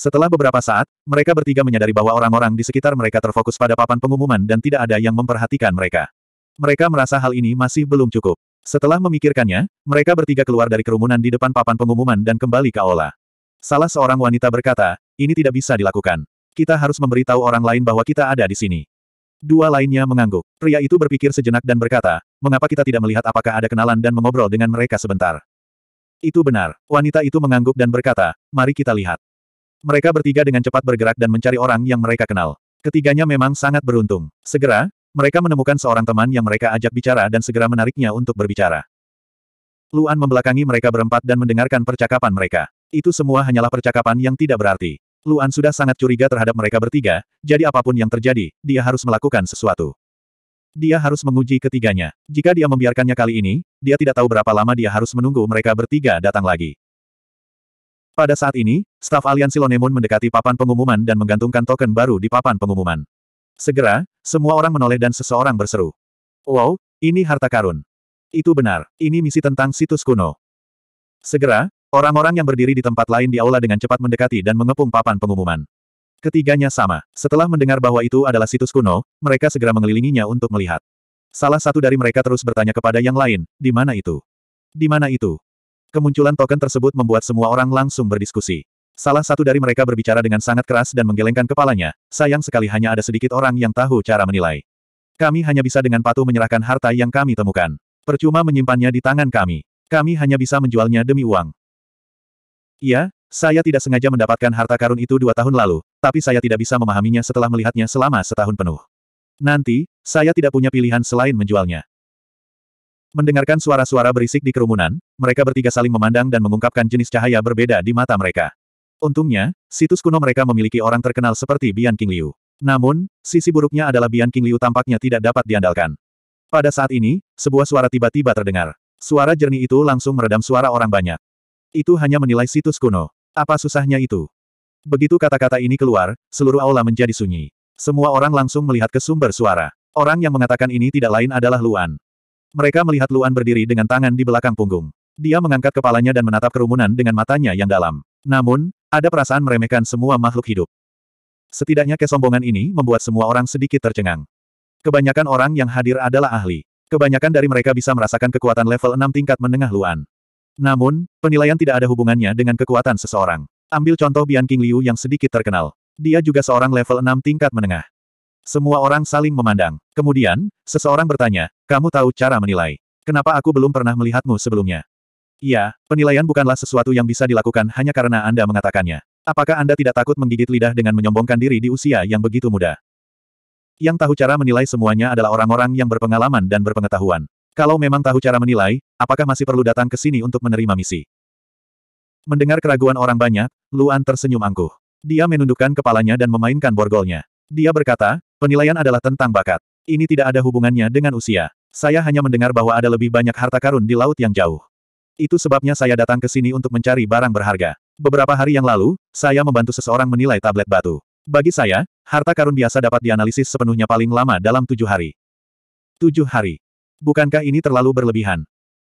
Setelah beberapa saat, mereka bertiga menyadari bahwa orang-orang di sekitar mereka terfokus pada papan pengumuman dan tidak ada yang memperhatikan mereka. Mereka merasa hal ini masih belum cukup. Setelah memikirkannya, mereka bertiga keluar dari kerumunan di depan papan pengumuman dan kembali ke aula. Salah seorang wanita berkata, ini tidak bisa dilakukan. Kita harus memberitahu orang lain bahwa kita ada di sini. Dua lainnya mengangguk. Pria itu berpikir sejenak dan berkata, mengapa kita tidak melihat apakah ada kenalan dan mengobrol dengan mereka sebentar. Itu benar. Wanita itu mengangguk dan berkata, mari kita lihat. Mereka bertiga dengan cepat bergerak dan mencari orang yang mereka kenal. Ketiganya memang sangat beruntung. Segera, mereka menemukan seorang teman yang mereka ajak bicara dan segera menariknya untuk berbicara. Luan membelakangi mereka berempat dan mendengarkan percakapan mereka. Itu semua hanyalah percakapan yang tidak berarti. Luan sudah sangat curiga terhadap mereka bertiga, jadi apapun yang terjadi, dia harus melakukan sesuatu. Dia harus menguji ketiganya. Jika dia membiarkannya kali ini, dia tidak tahu berapa lama dia harus menunggu mereka bertiga datang lagi. Pada saat ini, staf aliansi Lonemon mendekati papan pengumuman dan menggantungkan token baru di papan pengumuman. Segera, semua orang menoleh dan seseorang berseru. Wow, ini harta karun. Itu benar, ini misi tentang situs kuno. Segera, orang-orang yang berdiri di tempat lain di aula dengan cepat mendekati dan mengepung papan pengumuman. Ketiganya sama. Setelah mendengar bahwa itu adalah situs kuno, mereka segera mengelilinginya untuk melihat. Salah satu dari mereka terus bertanya kepada yang lain, di mana itu? Di mana itu? Kemunculan token tersebut membuat semua orang langsung berdiskusi. Salah satu dari mereka berbicara dengan sangat keras dan menggelengkan kepalanya, sayang sekali hanya ada sedikit orang yang tahu cara menilai. Kami hanya bisa dengan patuh menyerahkan harta yang kami temukan. Percuma menyimpannya di tangan kami. Kami hanya bisa menjualnya demi uang. Iya, saya tidak sengaja mendapatkan harta karun itu dua tahun lalu, tapi saya tidak bisa memahaminya setelah melihatnya selama setahun penuh. Nanti, saya tidak punya pilihan selain menjualnya. Mendengarkan suara-suara berisik di kerumunan, mereka bertiga saling memandang dan mengungkapkan jenis cahaya berbeda di mata mereka. Untungnya, situs kuno mereka memiliki orang terkenal seperti Bian King Liu. Namun, sisi buruknya adalah Bian King Liu tampaknya tidak dapat diandalkan. Pada saat ini, sebuah suara tiba-tiba terdengar. Suara jernih itu langsung meredam suara orang banyak. Itu hanya menilai situs kuno. Apa susahnya itu? Begitu kata-kata ini keluar, seluruh aula menjadi sunyi. Semua orang langsung melihat ke sumber suara. Orang yang mengatakan ini tidak lain adalah Luan. Mereka melihat Luan berdiri dengan tangan di belakang punggung. Dia mengangkat kepalanya dan menatap kerumunan dengan matanya yang dalam. Namun, ada perasaan meremehkan semua makhluk hidup. Setidaknya kesombongan ini membuat semua orang sedikit tercengang. Kebanyakan orang yang hadir adalah ahli. Kebanyakan dari mereka bisa merasakan kekuatan level 6 tingkat menengah luan. Namun, penilaian tidak ada hubungannya dengan kekuatan seseorang. Ambil contoh Bian King Liu yang sedikit terkenal. Dia juga seorang level 6 tingkat menengah. Semua orang saling memandang. Kemudian, seseorang bertanya, kamu tahu cara menilai. Kenapa aku belum pernah melihatmu sebelumnya? Iya, penilaian bukanlah sesuatu yang bisa dilakukan hanya karena Anda mengatakannya. Apakah Anda tidak takut menggigit lidah dengan menyombongkan diri di usia yang begitu muda? Yang tahu cara menilai semuanya adalah orang-orang yang berpengalaman dan berpengetahuan. Kalau memang tahu cara menilai, apakah masih perlu datang ke sini untuk menerima misi? Mendengar keraguan orang banyak, Luan tersenyum angkuh. Dia menundukkan kepalanya dan memainkan borgolnya. Dia berkata, penilaian adalah tentang bakat. Ini tidak ada hubungannya dengan usia. Saya hanya mendengar bahwa ada lebih banyak harta karun di laut yang jauh. Itu sebabnya saya datang ke sini untuk mencari barang berharga. Beberapa hari yang lalu, saya membantu seseorang menilai tablet batu. Bagi saya, harta karun biasa dapat dianalisis sepenuhnya paling lama dalam tujuh hari. Tujuh hari. Bukankah ini terlalu berlebihan?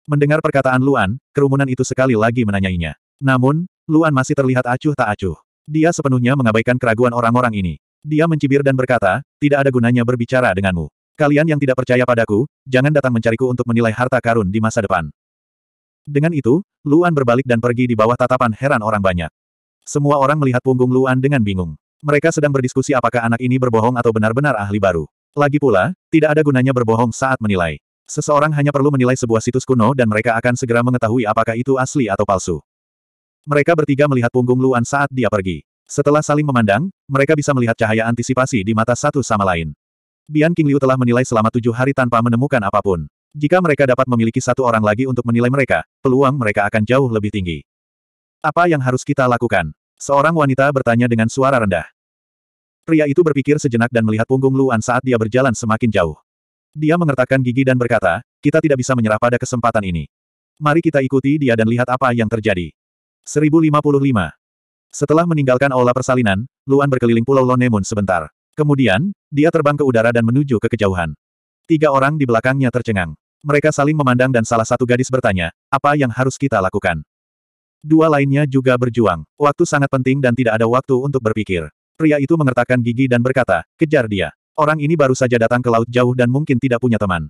Mendengar perkataan Luan, kerumunan itu sekali lagi menanyainya. Namun, Luan masih terlihat acuh tak acuh. Dia sepenuhnya mengabaikan keraguan orang-orang ini. Dia mencibir dan berkata, tidak ada gunanya berbicara denganmu. Kalian yang tidak percaya padaku, jangan datang mencariku untuk menilai harta karun di masa depan. Dengan itu, Luan berbalik dan pergi di bawah tatapan heran orang banyak. Semua orang melihat punggung Luan dengan bingung. Mereka sedang berdiskusi apakah anak ini berbohong atau benar-benar ahli baru. Lagi pula, tidak ada gunanya berbohong saat menilai. Seseorang hanya perlu menilai sebuah situs kuno dan mereka akan segera mengetahui apakah itu asli atau palsu. Mereka bertiga melihat punggung Luan saat dia pergi. Setelah saling memandang, mereka bisa melihat cahaya antisipasi di mata satu sama lain. Bian King Liu telah menilai selama tujuh hari tanpa menemukan apapun. Jika mereka dapat memiliki satu orang lagi untuk menilai mereka, peluang mereka akan jauh lebih tinggi. Apa yang harus kita lakukan? Seorang wanita bertanya dengan suara rendah. Pria itu berpikir sejenak dan melihat punggung Luan saat dia berjalan semakin jauh. Dia mengertakkan gigi dan berkata, kita tidak bisa menyerah pada kesempatan ini. Mari kita ikuti dia dan lihat apa yang terjadi. 1055 Setelah meninggalkan aula persalinan, Luan berkeliling Pulau Lonemun sebentar. Kemudian, dia terbang ke udara dan menuju ke kejauhan. Tiga orang di belakangnya tercengang. Mereka saling memandang dan salah satu gadis bertanya, apa yang harus kita lakukan? Dua lainnya juga berjuang. Waktu sangat penting dan tidak ada waktu untuk berpikir. Pria itu mengertakkan gigi dan berkata, kejar dia. Orang ini baru saja datang ke laut jauh dan mungkin tidak punya teman.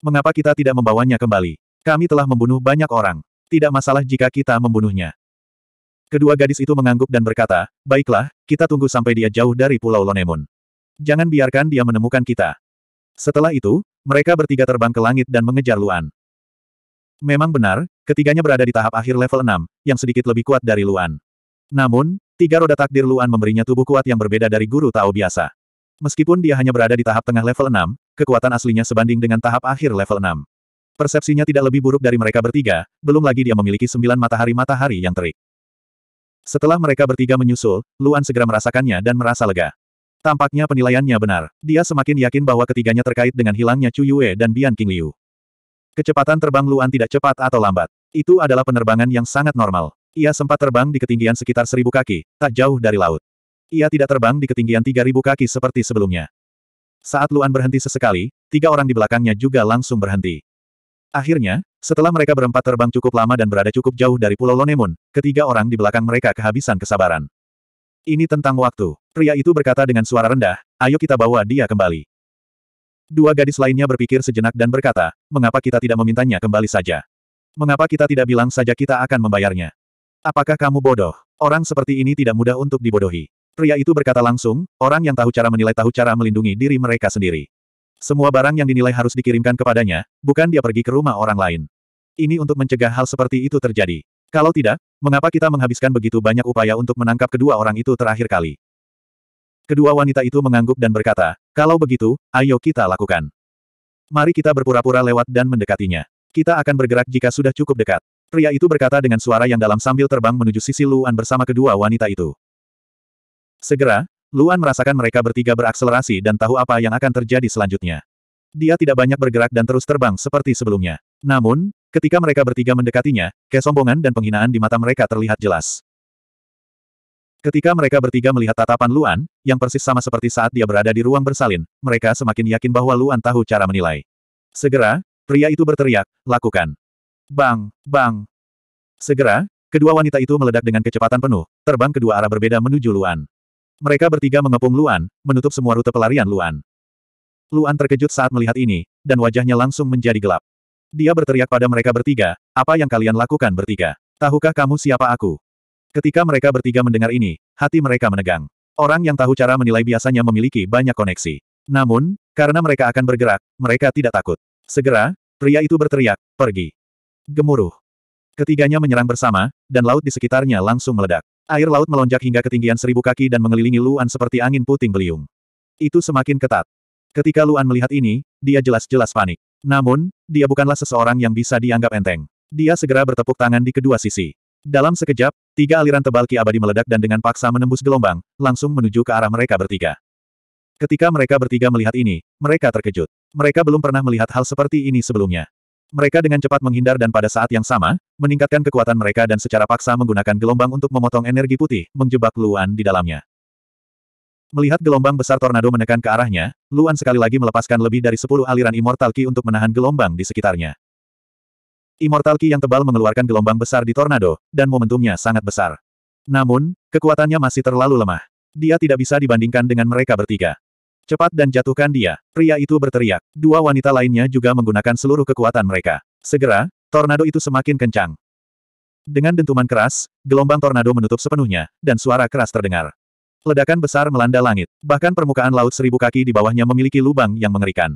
Mengapa kita tidak membawanya kembali? Kami telah membunuh banyak orang. Tidak masalah jika kita membunuhnya. Kedua gadis itu mengangguk dan berkata, baiklah, kita tunggu sampai dia jauh dari Pulau Lonemun. Jangan biarkan dia menemukan kita. Setelah itu, mereka bertiga terbang ke langit dan mengejar Luan. Memang benar, ketiganya berada di tahap akhir level 6, yang sedikit lebih kuat dari Luan. Namun, tiga roda takdir Luan memberinya tubuh kuat yang berbeda dari guru Tao biasa. Meskipun dia hanya berada di tahap tengah level 6, kekuatan aslinya sebanding dengan tahap akhir level 6. Persepsinya tidak lebih buruk dari mereka bertiga, belum lagi dia memiliki sembilan matahari-matahari yang terik. Setelah mereka bertiga menyusul, Luan segera merasakannya dan merasa lega. Tampaknya penilaiannya benar. Dia semakin yakin bahwa ketiganya terkait dengan hilangnya Chu Yue dan Bian King Liu. Kecepatan terbang Luan tidak cepat atau lambat. Itu adalah penerbangan yang sangat normal. Ia sempat terbang di ketinggian sekitar seribu kaki, tak jauh dari laut. Ia tidak terbang di ketinggian tiga ribu kaki seperti sebelumnya. Saat Luan berhenti sesekali, tiga orang di belakangnya juga langsung berhenti. Akhirnya, setelah mereka berempat terbang cukup lama dan berada cukup jauh dari Pulau Lonemun, ketiga orang di belakang mereka kehabisan kesabaran. Ini tentang waktu. Pria itu berkata dengan suara rendah, ayo kita bawa dia kembali. Dua gadis lainnya berpikir sejenak dan berkata, mengapa kita tidak memintanya kembali saja? Mengapa kita tidak bilang saja kita akan membayarnya? Apakah kamu bodoh? Orang seperti ini tidak mudah untuk dibodohi. Pria itu berkata langsung, orang yang tahu cara menilai tahu cara melindungi diri mereka sendiri. Semua barang yang dinilai harus dikirimkan kepadanya, bukan dia pergi ke rumah orang lain. Ini untuk mencegah hal seperti itu terjadi. Kalau tidak, mengapa kita menghabiskan begitu banyak upaya untuk menangkap kedua orang itu terakhir kali? Kedua wanita itu mengangguk dan berkata, kalau begitu, ayo kita lakukan. Mari kita berpura-pura lewat dan mendekatinya. Kita akan bergerak jika sudah cukup dekat. Pria itu berkata dengan suara yang dalam sambil terbang menuju sisi Luan bersama kedua wanita itu. Segera, Luan merasakan mereka bertiga berakselerasi dan tahu apa yang akan terjadi selanjutnya. Dia tidak banyak bergerak dan terus terbang seperti sebelumnya. Namun, ketika mereka bertiga mendekatinya, kesombongan dan penghinaan di mata mereka terlihat jelas. Ketika mereka bertiga melihat tatapan Luan, yang persis sama seperti saat dia berada di ruang bersalin, mereka semakin yakin bahwa Luan tahu cara menilai. Segera, pria itu berteriak, lakukan. Bang, bang. Segera, kedua wanita itu meledak dengan kecepatan penuh, terbang kedua arah berbeda menuju Luan. Mereka bertiga mengepung Luan, menutup semua rute pelarian Luan. Luan terkejut saat melihat ini, dan wajahnya langsung menjadi gelap. Dia berteriak pada mereka bertiga, apa yang kalian lakukan bertiga? Tahukah kamu siapa aku? Ketika mereka bertiga mendengar ini, hati mereka menegang. Orang yang tahu cara menilai biasanya memiliki banyak koneksi. Namun, karena mereka akan bergerak, mereka tidak takut. Segera, pria itu berteriak, pergi. Gemuruh. Ketiganya menyerang bersama, dan laut di sekitarnya langsung meledak. Air laut melonjak hingga ketinggian seribu kaki dan mengelilingi Luan seperti angin puting beliung. Itu semakin ketat. Ketika Luan melihat ini, dia jelas-jelas panik. Namun, dia bukanlah seseorang yang bisa dianggap enteng. Dia segera bertepuk tangan di kedua sisi. Dalam sekejap, tiga aliran tebal ki abadi meledak dan dengan paksa menembus gelombang, langsung menuju ke arah mereka bertiga. Ketika mereka bertiga melihat ini, mereka terkejut. Mereka belum pernah melihat hal seperti ini sebelumnya. Mereka dengan cepat menghindar dan pada saat yang sama, meningkatkan kekuatan mereka dan secara paksa menggunakan gelombang untuk memotong energi putih, menjebak Luan di dalamnya. Melihat gelombang besar tornado menekan ke arahnya, Luan sekali lagi melepaskan lebih dari 10 aliran immortal ki untuk menahan gelombang di sekitarnya. Immortal Ki yang tebal mengeluarkan gelombang besar di tornado, dan momentumnya sangat besar. Namun, kekuatannya masih terlalu lemah. Dia tidak bisa dibandingkan dengan mereka bertiga. Cepat dan jatuhkan dia, pria itu berteriak. Dua wanita lainnya juga menggunakan seluruh kekuatan mereka. Segera, tornado itu semakin kencang. Dengan dentuman keras, gelombang tornado menutup sepenuhnya, dan suara keras terdengar. Ledakan besar melanda langit, bahkan permukaan laut seribu kaki di bawahnya memiliki lubang yang mengerikan.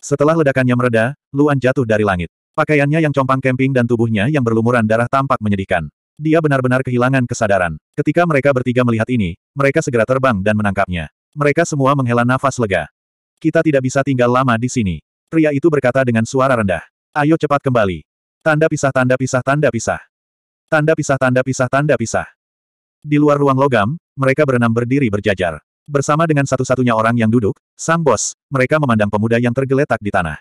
Setelah ledakannya mereda, Luan jatuh dari langit. Pakaiannya yang compang camping dan tubuhnya yang berlumuran darah tampak menyedihkan. Dia benar-benar kehilangan kesadaran. Ketika mereka bertiga melihat ini, mereka segera terbang dan menangkapnya. Mereka semua menghela nafas lega. Kita tidak bisa tinggal lama di sini. Pria itu berkata dengan suara rendah. Ayo cepat kembali. Tanda pisah tanda pisah tanda pisah. Tanda pisah tanda pisah tanda pisah. Di luar ruang logam, mereka berenam berdiri berjajar. Bersama dengan satu-satunya orang yang duduk, sang bos, mereka memandang pemuda yang tergeletak di tanah.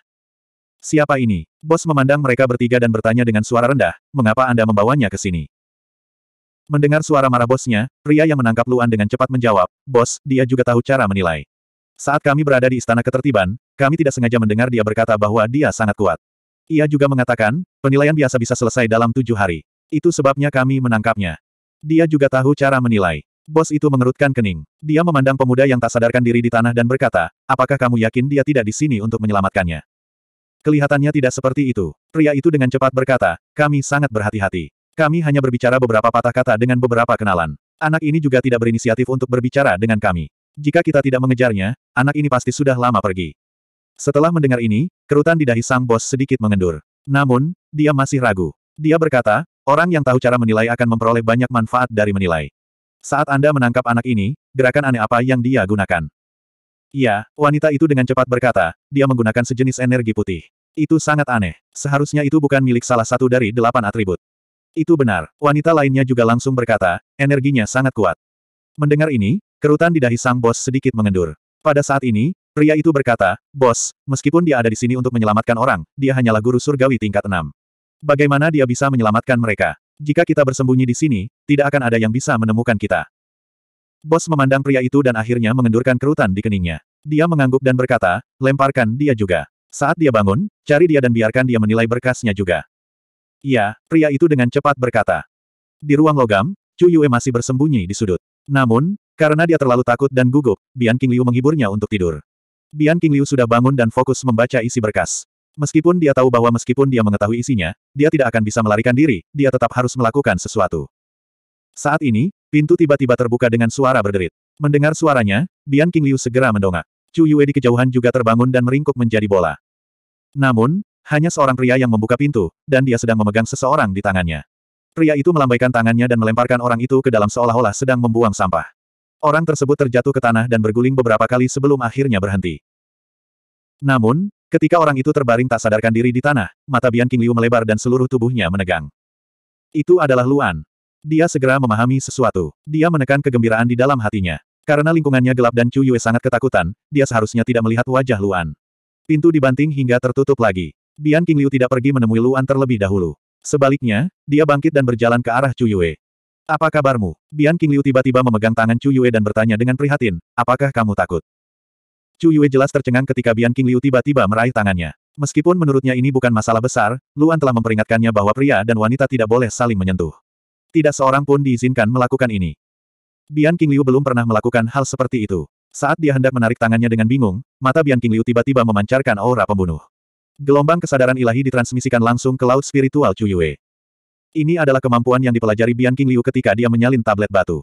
Siapa ini? Bos memandang mereka bertiga dan bertanya dengan suara rendah, mengapa Anda membawanya ke sini? Mendengar suara marah bosnya, pria yang menangkap Luan dengan cepat menjawab, bos, dia juga tahu cara menilai. Saat kami berada di istana ketertiban, kami tidak sengaja mendengar dia berkata bahwa dia sangat kuat. Ia juga mengatakan, penilaian biasa bisa selesai dalam tujuh hari. Itu sebabnya kami menangkapnya. Dia juga tahu cara menilai. Bos itu mengerutkan kening. Dia memandang pemuda yang tak sadarkan diri di tanah dan berkata, apakah kamu yakin dia tidak di sini untuk menyelamatkannya? Kelihatannya tidak seperti itu. Pria itu dengan cepat berkata, kami sangat berhati-hati. Kami hanya berbicara beberapa patah kata dengan beberapa kenalan. Anak ini juga tidak berinisiatif untuk berbicara dengan kami. Jika kita tidak mengejarnya, anak ini pasti sudah lama pergi. Setelah mendengar ini, kerutan di dahi sang bos sedikit mengendur. Namun, dia masih ragu. Dia berkata, orang yang tahu cara menilai akan memperoleh banyak manfaat dari menilai. Saat Anda menangkap anak ini, gerakan aneh apa yang dia gunakan? Iya, wanita itu dengan cepat berkata, dia menggunakan sejenis energi putih. Itu sangat aneh. Seharusnya itu bukan milik salah satu dari delapan atribut. Itu benar, wanita lainnya juga langsung berkata, energinya sangat kuat. Mendengar ini, kerutan di dahi sang bos sedikit mengendur. Pada saat ini, pria itu berkata, Bos, meskipun dia ada di sini untuk menyelamatkan orang, dia hanyalah guru surgawi tingkat enam. Bagaimana dia bisa menyelamatkan mereka? Jika kita bersembunyi di sini, tidak akan ada yang bisa menemukan kita. Bos memandang pria itu dan akhirnya mengendurkan kerutan di keningnya. Dia mengangguk dan berkata, lemparkan dia juga. Saat dia bangun, cari dia dan biarkan dia menilai berkasnya juga. Iya, pria itu dengan cepat berkata. Di ruang logam, Chu Yue masih bersembunyi di sudut. Namun, karena dia terlalu takut dan gugup, Bian King Liu menghiburnya untuk tidur. Bian King Liu sudah bangun dan fokus membaca isi berkas. Meskipun dia tahu bahwa meskipun dia mengetahui isinya, dia tidak akan bisa melarikan diri, dia tetap harus melakukan sesuatu. Saat ini, Pintu tiba-tiba terbuka dengan suara berderit. Mendengar suaranya, Bian King Liu segera mendongak. Chu Yue di kejauhan juga terbangun dan meringkuk menjadi bola. Namun, hanya seorang pria yang membuka pintu, dan dia sedang memegang seseorang di tangannya. Pria itu melambaikan tangannya dan melemparkan orang itu ke dalam seolah-olah sedang membuang sampah. Orang tersebut terjatuh ke tanah dan berguling beberapa kali sebelum akhirnya berhenti. Namun, ketika orang itu terbaring tak sadarkan diri di tanah, mata Bian King Liu melebar dan seluruh tubuhnya menegang. Itu adalah Luan, dia segera memahami sesuatu. Dia menekan kegembiraan di dalam hatinya. Karena lingkungannya gelap dan Chu Yue sangat ketakutan, dia seharusnya tidak melihat wajah Luan. Pintu dibanting hingga tertutup lagi. Bian King Liu tidak pergi menemui Luan terlebih dahulu. Sebaliknya, dia bangkit dan berjalan ke arah Chu Yue. Apa kabarmu? Bian King Liu tiba-tiba memegang tangan Chu Yue dan bertanya dengan prihatin, apakah kamu takut? Chu Yue jelas tercengang ketika Bian King Liu tiba-tiba meraih tangannya. Meskipun menurutnya ini bukan masalah besar, Luan telah memperingatkannya bahwa pria dan wanita tidak boleh saling menyentuh. Tidak seorang pun diizinkan melakukan ini. Bian King Liu belum pernah melakukan hal seperti itu. Saat dia hendak menarik tangannya dengan bingung, mata Bian King Liu tiba-tiba memancarkan aura pembunuh. Gelombang kesadaran ilahi ditransmisikan langsung ke laut spiritual Yue. Ini adalah kemampuan yang dipelajari Bian King Liu ketika dia menyalin tablet batu.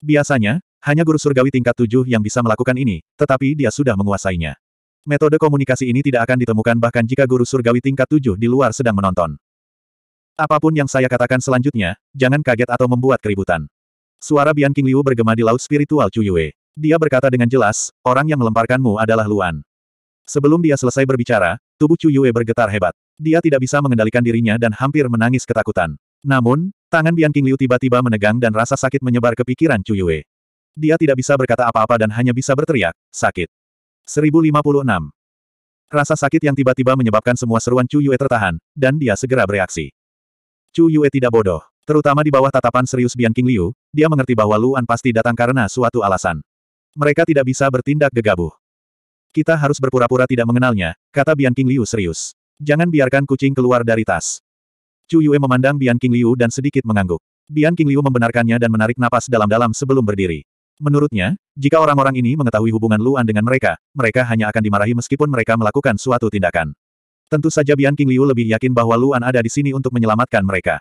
Biasanya, hanya guru surgawi tingkat tujuh yang bisa melakukan ini, tetapi dia sudah menguasainya. Metode komunikasi ini tidak akan ditemukan bahkan jika guru surgawi tingkat tujuh di luar sedang menonton. Apapun yang saya katakan selanjutnya, jangan kaget atau membuat keributan. Suara Bian King Liu bergema di laut spiritual Yue. Dia berkata dengan jelas, orang yang melemparkanmu adalah Luan. Sebelum dia selesai berbicara, tubuh Yue bergetar hebat. Dia tidak bisa mengendalikan dirinya dan hampir menangis ketakutan. Namun, tangan Bian King Liu tiba-tiba menegang dan rasa sakit menyebar ke pikiran Yue. Dia tidak bisa berkata apa-apa dan hanya bisa berteriak, sakit. 1056. Rasa sakit yang tiba-tiba menyebabkan semua seruan Yue tertahan, dan dia segera bereaksi. Chu Yue tidak bodoh. Terutama di bawah tatapan serius Bian King Liu, dia mengerti bahwa Luan pasti datang karena suatu alasan. Mereka tidak bisa bertindak gegabah. Kita harus berpura-pura tidak mengenalnya, kata Bian King Liu serius. Jangan biarkan kucing keluar dari tas. Chu Yue memandang Bian King Liu dan sedikit mengangguk. Bian King Liu membenarkannya dan menarik napas dalam-dalam sebelum berdiri. Menurutnya, jika orang-orang ini mengetahui hubungan Luan dengan mereka, mereka hanya akan dimarahi meskipun mereka melakukan suatu tindakan. Tentu saja Bian King Liu lebih yakin bahwa Luan ada di sini untuk menyelamatkan mereka.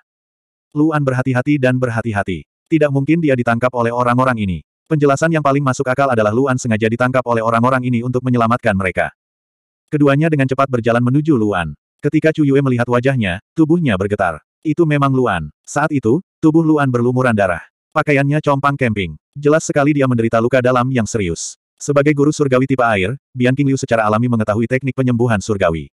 Luan berhati-hati dan berhati-hati. Tidak mungkin dia ditangkap oleh orang-orang ini. Penjelasan yang paling masuk akal adalah Luan sengaja ditangkap oleh orang-orang ini untuk menyelamatkan mereka. Keduanya dengan cepat berjalan menuju Luan. Ketika Chu Yue melihat wajahnya, tubuhnya bergetar. Itu memang Luan. Saat itu, tubuh Luan berlumuran darah. Pakaiannya compang kemping. Jelas sekali dia menderita luka dalam yang serius. Sebagai guru surgawi tipe air, Bian King Liu secara alami mengetahui teknik penyembuhan surgawi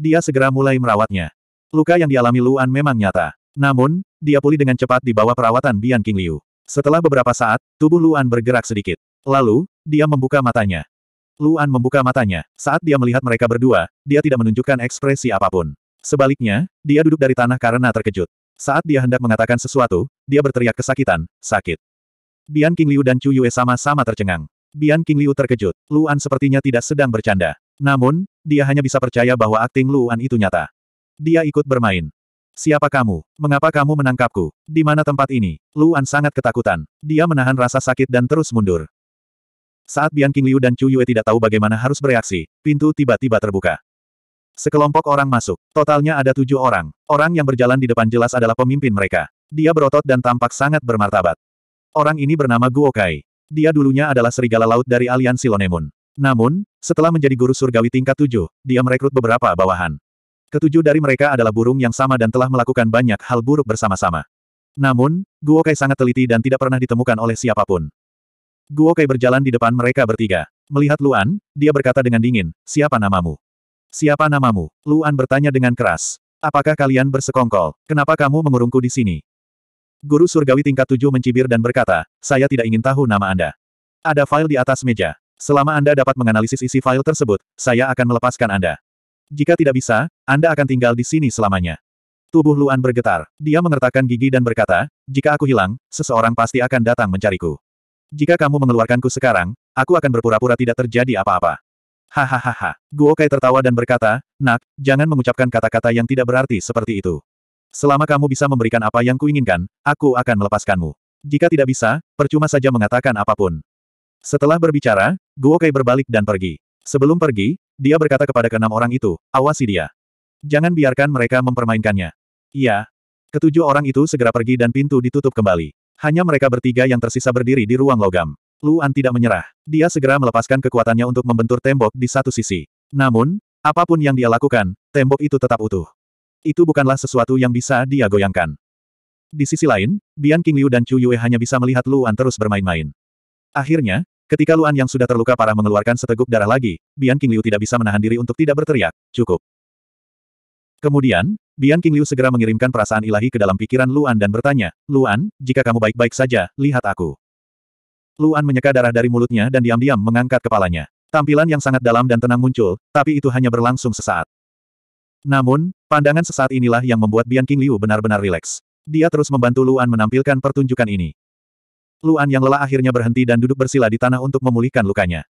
dia segera mulai merawatnya. Luka yang dialami Luan memang nyata. Namun, dia pulih dengan cepat di bawah perawatan Bian King Liu. Setelah beberapa saat, tubuh Luan bergerak sedikit. Lalu, dia membuka matanya. Luan membuka matanya. Saat dia melihat mereka berdua, dia tidak menunjukkan ekspresi apapun. Sebaliknya, dia duduk dari tanah karena terkejut. Saat dia hendak mengatakan sesuatu, dia berteriak kesakitan, sakit. Bian King Liu dan Chu Yue sama-sama tercengang. Bian King Liu terkejut. Luan sepertinya tidak sedang bercanda. Namun, dia hanya bisa percaya bahwa akting Luan itu nyata. Dia ikut bermain. Siapa kamu? Mengapa kamu menangkapku? Di mana tempat ini? Luan sangat ketakutan. Dia menahan rasa sakit dan terus mundur. Saat Bian Qingliu dan Chu Yue tidak tahu bagaimana harus bereaksi, pintu tiba-tiba terbuka. Sekelompok orang masuk. Totalnya ada tujuh orang. Orang yang berjalan di depan jelas adalah pemimpin mereka. Dia berotot dan tampak sangat bermartabat. Orang ini bernama Guo Kai. Dia dulunya adalah serigala laut dari aliansi Lonemun. Namun, setelah menjadi guru surgawi tingkat tujuh, dia merekrut beberapa bawahan. Ketujuh dari mereka adalah burung yang sama dan telah melakukan banyak hal buruk bersama-sama. Namun, Guo Kai sangat teliti dan tidak pernah ditemukan oleh siapapun. Guo Kai berjalan di depan mereka bertiga. Melihat Luan, dia berkata dengan dingin, siapa namamu? Siapa namamu? Luan bertanya dengan keras. Apakah kalian bersekongkol? Kenapa kamu mengurungku di sini? Guru surgawi tingkat tujuh mencibir dan berkata, saya tidak ingin tahu nama Anda. Ada file di atas meja. Selama Anda dapat menganalisis isi file tersebut, saya akan melepaskan Anda. Jika tidak bisa, Anda akan tinggal di sini selamanya. Tubuh Luan bergetar. Dia mengertakkan gigi dan berkata, jika aku hilang, seseorang pasti akan datang mencariku. Jika kamu mengeluarkanku sekarang, aku akan berpura-pura tidak terjadi apa-apa. Hahaha. Guo Kai tertawa dan berkata, Nak, jangan mengucapkan kata-kata yang tidak berarti seperti itu. Selama kamu bisa memberikan apa yang kuinginkan, aku akan melepaskanmu. Jika tidak bisa, percuma saja mengatakan apapun. Setelah berbicara, Guo Kai berbalik dan pergi. Sebelum pergi, dia berkata kepada keenam orang itu, awasi dia. Jangan biarkan mereka mempermainkannya. Iya. Ketujuh orang itu segera pergi dan pintu ditutup kembali. Hanya mereka bertiga yang tersisa berdiri di ruang logam. Luan tidak menyerah. Dia segera melepaskan kekuatannya untuk membentur tembok di satu sisi. Namun, apapun yang dia lakukan, tembok itu tetap utuh. Itu bukanlah sesuatu yang bisa dia goyangkan. Di sisi lain, Bian Qingliu dan Chu Yue hanya bisa melihat Luan terus bermain-main. Akhirnya, Ketika Luan yang sudah terluka parah mengeluarkan seteguk darah lagi, Bian King Liu tidak bisa menahan diri untuk tidak berteriak, cukup. Kemudian, Bian King Liu segera mengirimkan perasaan ilahi ke dalam pikiran Luan dan bertanya, Luan, jika kamu baik-baik saja, lihat aku. Luan menyeka darah dari mulutnya dan diam-diam mengangkat kepalanya. Tampilan yang sangat dalam dan tenang muncul, tapi itu hanya berlangsung sesaat. Namun, pandangan sesaat inilah yang membuat Bian King Liu benar-benar rileks. Dia terus membantu Luan menampilkan pertunjukan ini. Luan yang lelah akhirnya berhenti dan duduk bersila di tanah untuk memulihkan lukanya.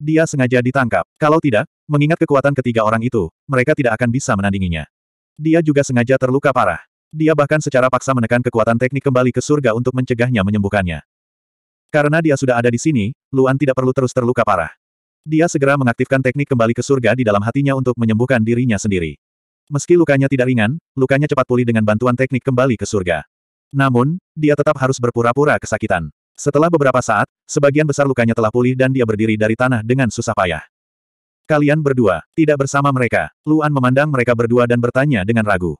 Dia sengaja ditangkap. Kalau tidak, mengingat kekuatan ketiga orang itu, mereka tidak akan bisa menandinginya. Dia juga sengaja terluka parah. Dia bahkan secara paksa menekan kekuatan teknik kembali ke surga untuk mencegahnya menyembuhkannya. Karena dia sudah ada di sini, Luan tidak perlu terus terluka parah. Dia segera mengaktifkan teknik kembali ke surga di dalam hatinya untuk menyembuhkan dirinya sendiri. Meski lukanya tidak ringan, lukanya cepat pulih dengan bantuan teknik kembali ke surga. Namun, dia tetap harus berpura-pura kesakitan. Setelah beberapa saat, sebagian besar lukanya telah pulih dan dia berdiri dari tanah dengan susah payah. Kalian berdua, tidak bersama mereka. Luan memandang mereka berdua dan bertanya dengan ragu.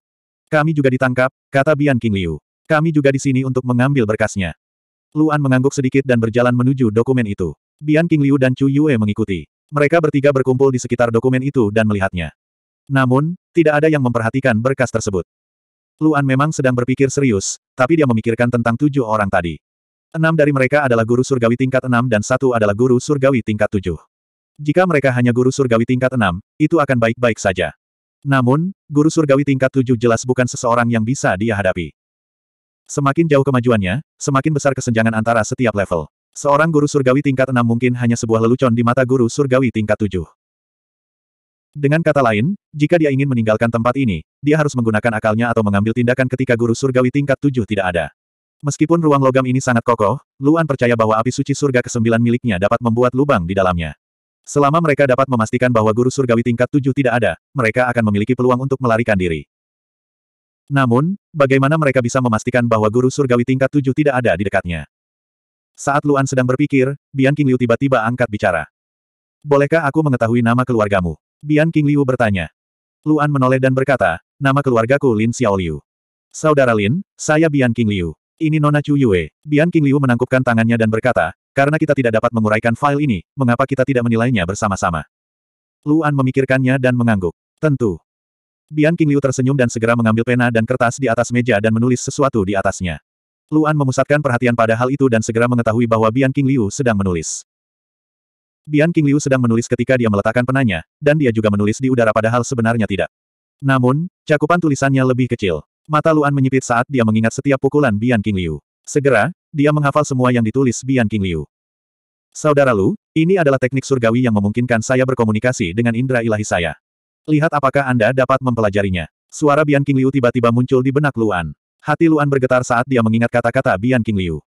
Kami juga ditangkap, kata Bian King Liu. Kami juga di sini untuk mengambil berkasnya. Luan mengangguk sedikit dan berjalan menuju dokumen itu. Bian King Liu dan Chu Yue mengikuti. Mereka bertiga berkumpul di sekitar dokumen itu dan melihatnya. Namun, tidak ada yang memperhatikan berkas tersebut. Luan memang sedang berpikir serius, tapi dia memikirkan tentang tujuh orang tadi. Enam dari mereka adalah guru surgawi tingkat enam dan satu adalah guru surgawi tingkat tujuh. Jika mereka hanya guru surgawi tingkat enam, itu akan baik-baik saja. Namun, guru surgawi tingkat tujuh jelas bukan seseorang yang bisa dia hadapi. Semakin jauh kemajuannya, semakin besar kesenjangan antara setiap level. Seorang guru surgawi tingkat enam mungkin hanya sebuah lelucon di mata guru surgawi tingkat tujuh. Dengan kata lain, jika dia ingin meninggalkan tempat ini, dia harus menggunakan akalnya atau mengambil tindakan ketika guru surgawi tingkat tujuh tidak ada. Meskipun ruang logam ini sangat kokoh, Luan percaya bahwa api suci surga ke-9 miliknya dapat membuat lubang di dalamnya. Selama mereka dapat memastikan bahwa guru surgawi tingkat tujuh tidak ada, mereka akan memiliki peluang untuk melarikan diri. Namun, bagaimana mereka bisa memastikan bahwa guru surgawi tingkat tujuh tidak ada di dekatnya? Saat Luan sedang berpikir, Bian Liu tiba-tiba angkat bicara. Bolehkah aku mengetahui nama keluargamu? Bian King Liu bertanya. Luan menoleh dan berkata, nama keluargaku Lin Xiaoliu. Saudara Lin, saya Bian King Liu. Ini Nona Chu Yue. Bian King Liu menangkupkan tangannya dan berkata, karena kita tidak dapat menguraikan file ini, mengapa kita tidak menilainya bersama-sama? Luan memikirkannya dan mengangguk. Tentu. Bian King Liu tersenyum dan segera mengambil pena dan kertas di atas meja dan menulis sesuatu di atasnya. Luan memusatkan perhatian pada hal itu dan segera mengetahui bahwa Bian King Liu sedang menulis. Bian King Liu sedang menulis ketika dia meletakkan penanya, dan dia juga menulis di udara padahal sebenarnya tidak. Namun, cakupan tulisannya lebih kecil. Mata Luan menyipit saat dia mengingat setiap pukulan Bian King Liu. Segera, dia menghafal semua yang ditulis Bian King Liu. Saudara Lu, ini adalah teknik surgawi yang memungkinkan saya berkomunikasi dengan indera ilahi saya. Lihat apakah Anda dapat mempelajarinya. Suara Bian King Liu tiba-tiba muncul di benak Luan. Hati Luan bergetar saat dia mengingat kata-kata Bian King Liu.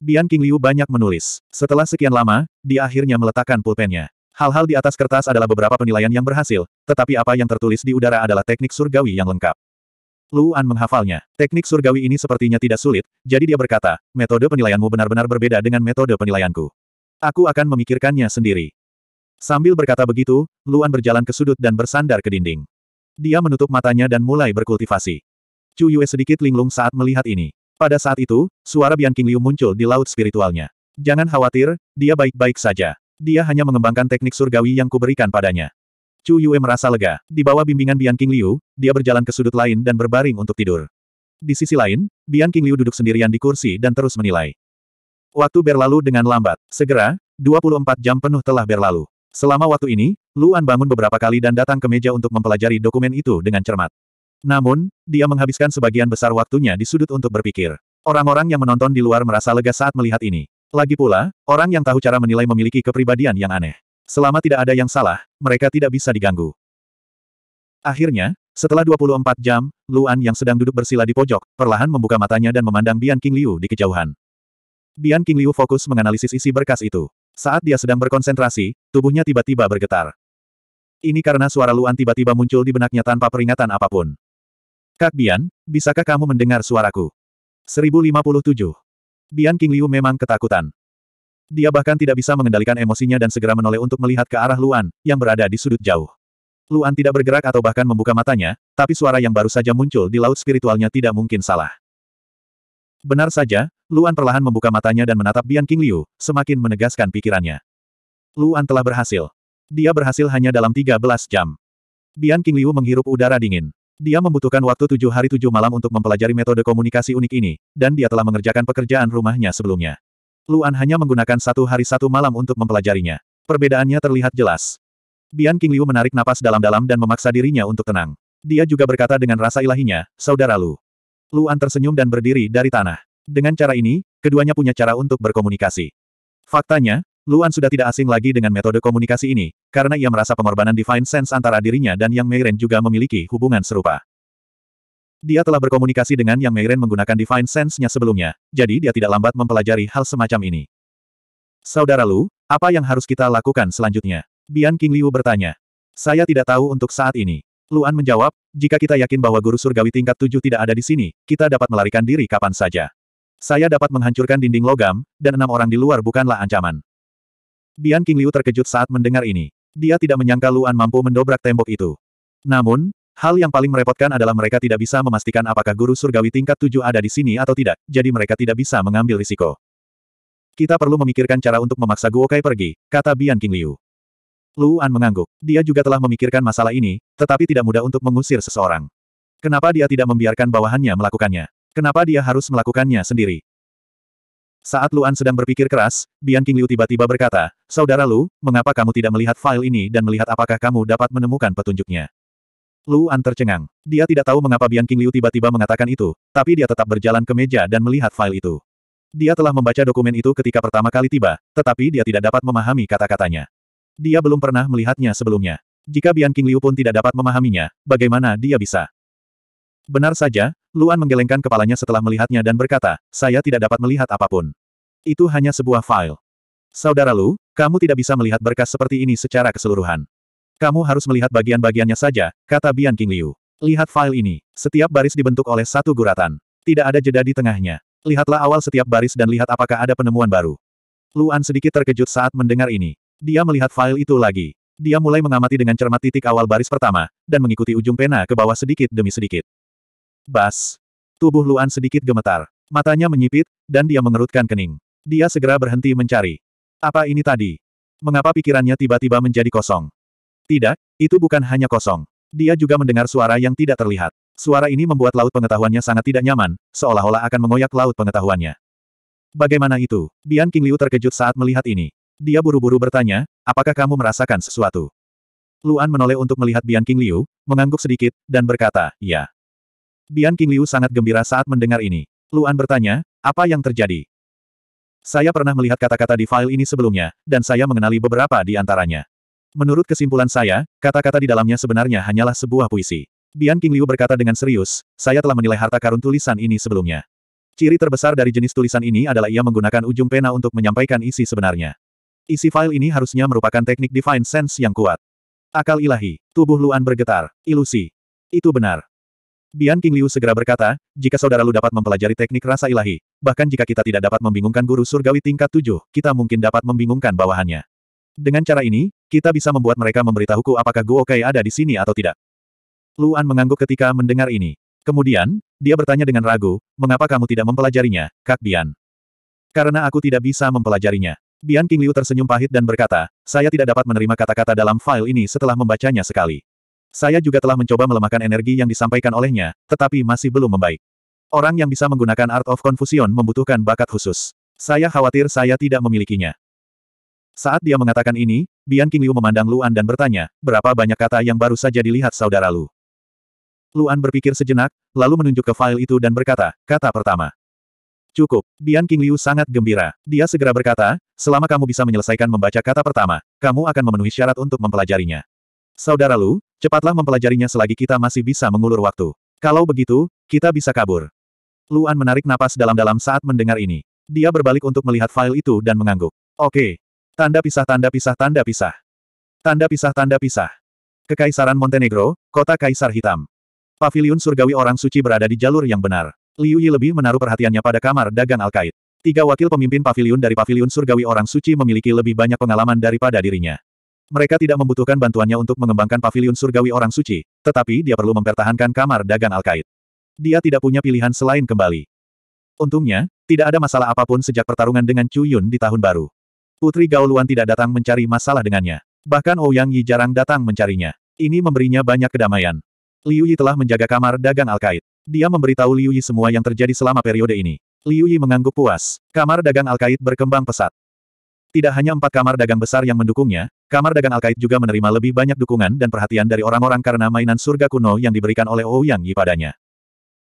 Bian King Liu banyak menulis. Setelah sekian lama, dia akhirnya meletakkan pulpennya. Hal-hal di atas kertas adalah beberapa penilaian yang berhasil, tetapi apa yang tertulis di udara adalah teknik surgawi yang lengkap. Luan menghafalnya. Teknik surgawi ini sepertinya tidak sulit, jadi dia berkata, metode penilaianmu benar-benar berbeda dengan metode penilaianku. Aku akan memikirkannya sendiri. Sambil berkata begitu, Luan berjalan ke sudut dan bersandar ke dinding. Dia menutup matanya dan mulai berkultivasi. Chu Yue sedikit linglung saat melihat ini. Pada saat itu, suara Bian Liu muncul di laut spiritualnya. Jangan khawatir, dia baik-baik saja. Dia hanya mengembangkan teknik surgawi yang kuberikan padanya. Chu Yue merasa lega. Di bawah bimbingan Bian Liu, dia berjalan ke sudut lain dan berbaring untuk tidur. Di sisi lain, Bian Liu duduk sendirian di kursi dan terus menilai. Waktu berlalu dengan lambat. Segera, 24 jam penuh telah berlalu. Selama waktu ini, Luan bangun beberapa kali dan datang ke meja untuk mempelajari dokumen itu dengan cermat. Namun, dia menghabiskan sebagian besar waktunya di sudut untuk berpikir. Orang-orang yang menonton di luar merasa lega saat melihat ini. Lagi pula, orang yang tahu cara menilai memiliki kepribadian yang aneh. Selama tidak ada yang salah, mereka tidak bisa diganggu. Akhirnya, setelah 24 jam, Luan yang sedang duduk bersila di pojok, perlahan membuka matanya dan memandang Bian King Liu di kejauhan. Bian King Liu fokus menganalisis isi berkas itu. Saat dia sedang berkonsentrasi, tubuhnya tiba-tiba bergetar. Ini karena suara Luan tiba-tiba muncul di benaknya tanpa peringatan apapun. Kak Bian, bisakah kamu mendengar suaraku? 1057. Bian King Liu memang ketakutan. Dia bahkan tidak bisa mengendalikan emosinya dan segera menoleh untuk melihat ke arah Luan, yang berada di sudut jauh. Luan tidak bergerak atau bahkan membuka matanya, tapi suara yang baru saja muncul di laut spiritualnya tidak mungkin salah. Benar saja, Luan perlahan membuka matanya dan menatap Bian King Liu, semakin menegaskan pikirannya. Luan telah berhasil. Dia berhasil hanya dalam 13 jam. Bian King Liu menghirup udara dingin. Dia membutuhkan waktu tujuh hari tujuh malam untuk mempelajari metode komunikasi unik ini, dan dia telah mengerjakan pekerjaan rumahnya sebelumnya. Luan hanya menggunakan satu hari satu malam untuk mempelajarinya. Perbedaannya terlihat jelas. Bian King Liu menarik napas dalam-dalam dan memaksa dirinya untuk tenang. Dia juga berkata dengan rasa ilahinya, Saudara Lu. Luan tersenyum dan berdiri dari tanah. Dengan cara ini, keduanya punya cara untuk berkomunikasi. Faktanya, Luan sudah tidak asing lagi dengan metode komunikasi ini, karena ia merasa pengorbanan Divine Sense antara dirinya dan Yang Meiren juga memiliki hubungan serupa. Dia telah berkomunikasi dengan Yang Meiren menggunakan Divine Sense-nya sebelumnya, jadi dia tidak lambat mempelajari hal semacam ini. Saudara Lu, apa yang harus kita lakukan selanjutnya? Bian King Liu bertanya. Saya tidak tahu untuk saat ini. Luan menjawab, jika kita yakin bahwa guru surgawi tingkat tujuh tidak ada di sini, kita dapat melarikan diri kapan saja. Saya dapat menghancurkan dinding logam, dan enam orang di luar bukanlah ancaman. Bian King Liu terkejut saat mendengar ini. Dia tidak menyangka Luan mampu mendobrak tembok itu. Namun, hal yang paling merepotkan adalah mereka tidak bisa memastikan apakah guru surgawi tingkat tujuh ada di sini atau tidak, jadi mereka tidak bisa mengambil risiko. Kita perlu memikirkan cara untuk memaksa Guo Kai pergi, kata Bian King Qingliu. Luan mengangguk. Dia juga telah memikirkan masalah ini, tetapi tidak mudah untuk mengusir seseorang. Kenapa dia tidak membiarkan bawahannya melakukannya? Kenapa dia harus melakukannya sendiri? Saat Luan sedang berpikir keras, Bian King Liu tiba-tiba berkata, Saudara Lu, mengapa kamu tidak melihat file ini dan melihat apakah kamu dapat menemukan petunjuknya? Luan tercengang. Dia tidak tahu mengapa Bian King Liu tiba-tiba mengatakan itu, tapi dia tetap berjalan ke meja dan melihat file itu. Dia telah membaca dokumen itu ketika pertama kali tiba, tetapi dia tidak dapat memahami kata-katanya. Dia belum pernah melihatnya sebelumnya. Jika Bian King Liu pun tidak dapat memahaminya, bagaimana dia bisa? Benar saja, Luan menggelengkan kepalanya setelah melihatnya dan berkata, saya tidak dapat melihat apapun. Itu hanya sebuah file. Saudara Lu, kamu tidak bisa melihat berkas seperti ini secara keseluruhan. Kamu harus melihat bagian-bagiannya saja, kata Bian King Liu. Lihat file ini. Setiap baris dibentuk oleh satu guratan. Tidak ada jeda di tengahnya. Lihatlah awal setiap baris dan lihat apakah ada penemuan baru. Luan sedikit terkejut saat mendengar ini. Dia melihat file itu lagi. Dia mulai mengamati dengan cermat titik awal baris pertama, dan mengikuti ujung pena ke bawah sedikit demi sedikit. Bas. Tubuh Luan sedikit gemetar. Matanya menyipit, dan dia mengerutkan kening. Dia segera berhenti mencari. Apa ini tadi? Mengapa pikirannya tiba-tiba menjadi kosong? Tidak, itu bukan hanya kosong. Dia juga mendengar suara yang tidak terlihat. Suara ini membuat laut pengetahuannya sangat tidak nyaman, seolah-olah akan mengoyak laut pengetahuannya. Bagaimana itu? Bian King Liu terkejut saat melihat ini. Dia buru-buru bertanya, apakah kamu merasakan sesuatu? Luan menoleh untuk melihat Bian King Liu, mengangguk sedikit, dan berkata, ya. Bian King Liu sangat gembira saat mendengar ini. Luan bertanya, apa yang terjadi? Saya pernah melihat kata-kata di file ini sebelumnya, dan saya mengenali beberapa di antaranya. Menurut kesimpulan saya, kata-kata di dalamnya sebenarnya hanyalah sebuah puisi. Bian King Liu berkata dengan serius, saya telah menilai harta karun tulisan ini sebelumnya. Ciri terbesar dari jenis tulisan ini adalah ia menggunakan ujung pena untuk menyampaikan isi sebenarnya. Isi file ini harusnya merupakan teknik divine sense yang kuat. Akal ilahi, tubuh Luan bergetar, ilusi. Itu benar. Bian King Liu segera berkata, jika saudara Lu dapat mempelajari teknik rasa ilahi, bahkan jika kita tidak dapat membingungkan guru surgawi tingkat tujuh, kita mungkin dapat membingungkan bawahannya. Dengan cara ini, kita bisa membuat mereka memberitahuku apakah Guo Kai ada di sini atau tidak. Luan mengangguk ketika mendengar ini. Kemudian, dia bertanya dengan ragu, mengapa kamu tidak mempelajarinya, Kak Bian? Karena aku tidak bisa mempelajarinya. Bian King Liu tersenyum pahit dan berkata, saya tidak dapat menerima kata-kata dalam file ini setelah membacanya sekali. Saya juga telah mencoba melemahkan energi yang disampaikan olehnya, tetapi masih belum membaik. Orang yang bisa menggunakan Art of Confusion membutuhkan bakat khusus. Saya khawatir saya tidak memilikinya. Saat dia mengatakan ini, Bian King Liu memandang Luan dan bertanya, berapa banyak kata yang baru saja dilihat saudara Lu? Luan berpikir sejenak, lalu menunjuk ke file itu dan berkata, kata pertama. Cukup, Bian King Liu sangat gembira. Dia segera berkata, selama kamu bisa menyelesaikan membaca kata pertama, kamu akan memenuhi syarat untuk mempelajarinya. Saudara Lu, cepatlah mempelajarinya selagi kita masih bisa mengulur waktu. Kalau begitu, kita bisa kabur. Luan menarik napas dalam-dalam saat mendengar ini. Dia berbalik untuk melihat file itu dan mengangguk. Oke. Tanda pisah tanda pisah tanda pisah. Tanda pisah tanda pisah. Kekaisaran Montenegro, kota Kaisar Hitam. Paviliun surgawi orang suci berada di jalur yang benar. Liu Yi lebih menaruh perhatiannya pada kamar dagang Al-Qaid. Tiga wakil pemimpin paviliun dari paviliun surgawi orang suci memiliki lebih banyak pengalaman daripada dirinya. Mereka tidak membutuhkan bantuannya untuk mengembangkan pavilion surgawi orang suci, tetapi dia perlu mempertahankan kamar dagang Al-Qaid. Dia tidak punya pilihan selain kembali. Untungnya, tidak ada masalah apapun sejak pertarungan dengan Chu Yun di tahun baru. Putri Gaoluan tidak datang mencari masalah dengannya. Bahkan Ouyang oh Yi jarang datang mencarinya. Ini memberinya banyak kedamaian. Liu Yi telah menjaga kamar dagang Al-Qaid. Dia memberitahu Liu Yi semua yang terjadi selama periode ini. Liu Yi mengangguk puas. Kamar dagang Alkait berkembang pesat. Tidak hanya empat kamar dagang besar yang mendukungnya, kamar dagang Alkait juga menerima lebih banyak dukungan dan perhatian dari orang-orang karena mainan surga kuno yang diberikan oleh Ouyang Yi padanya.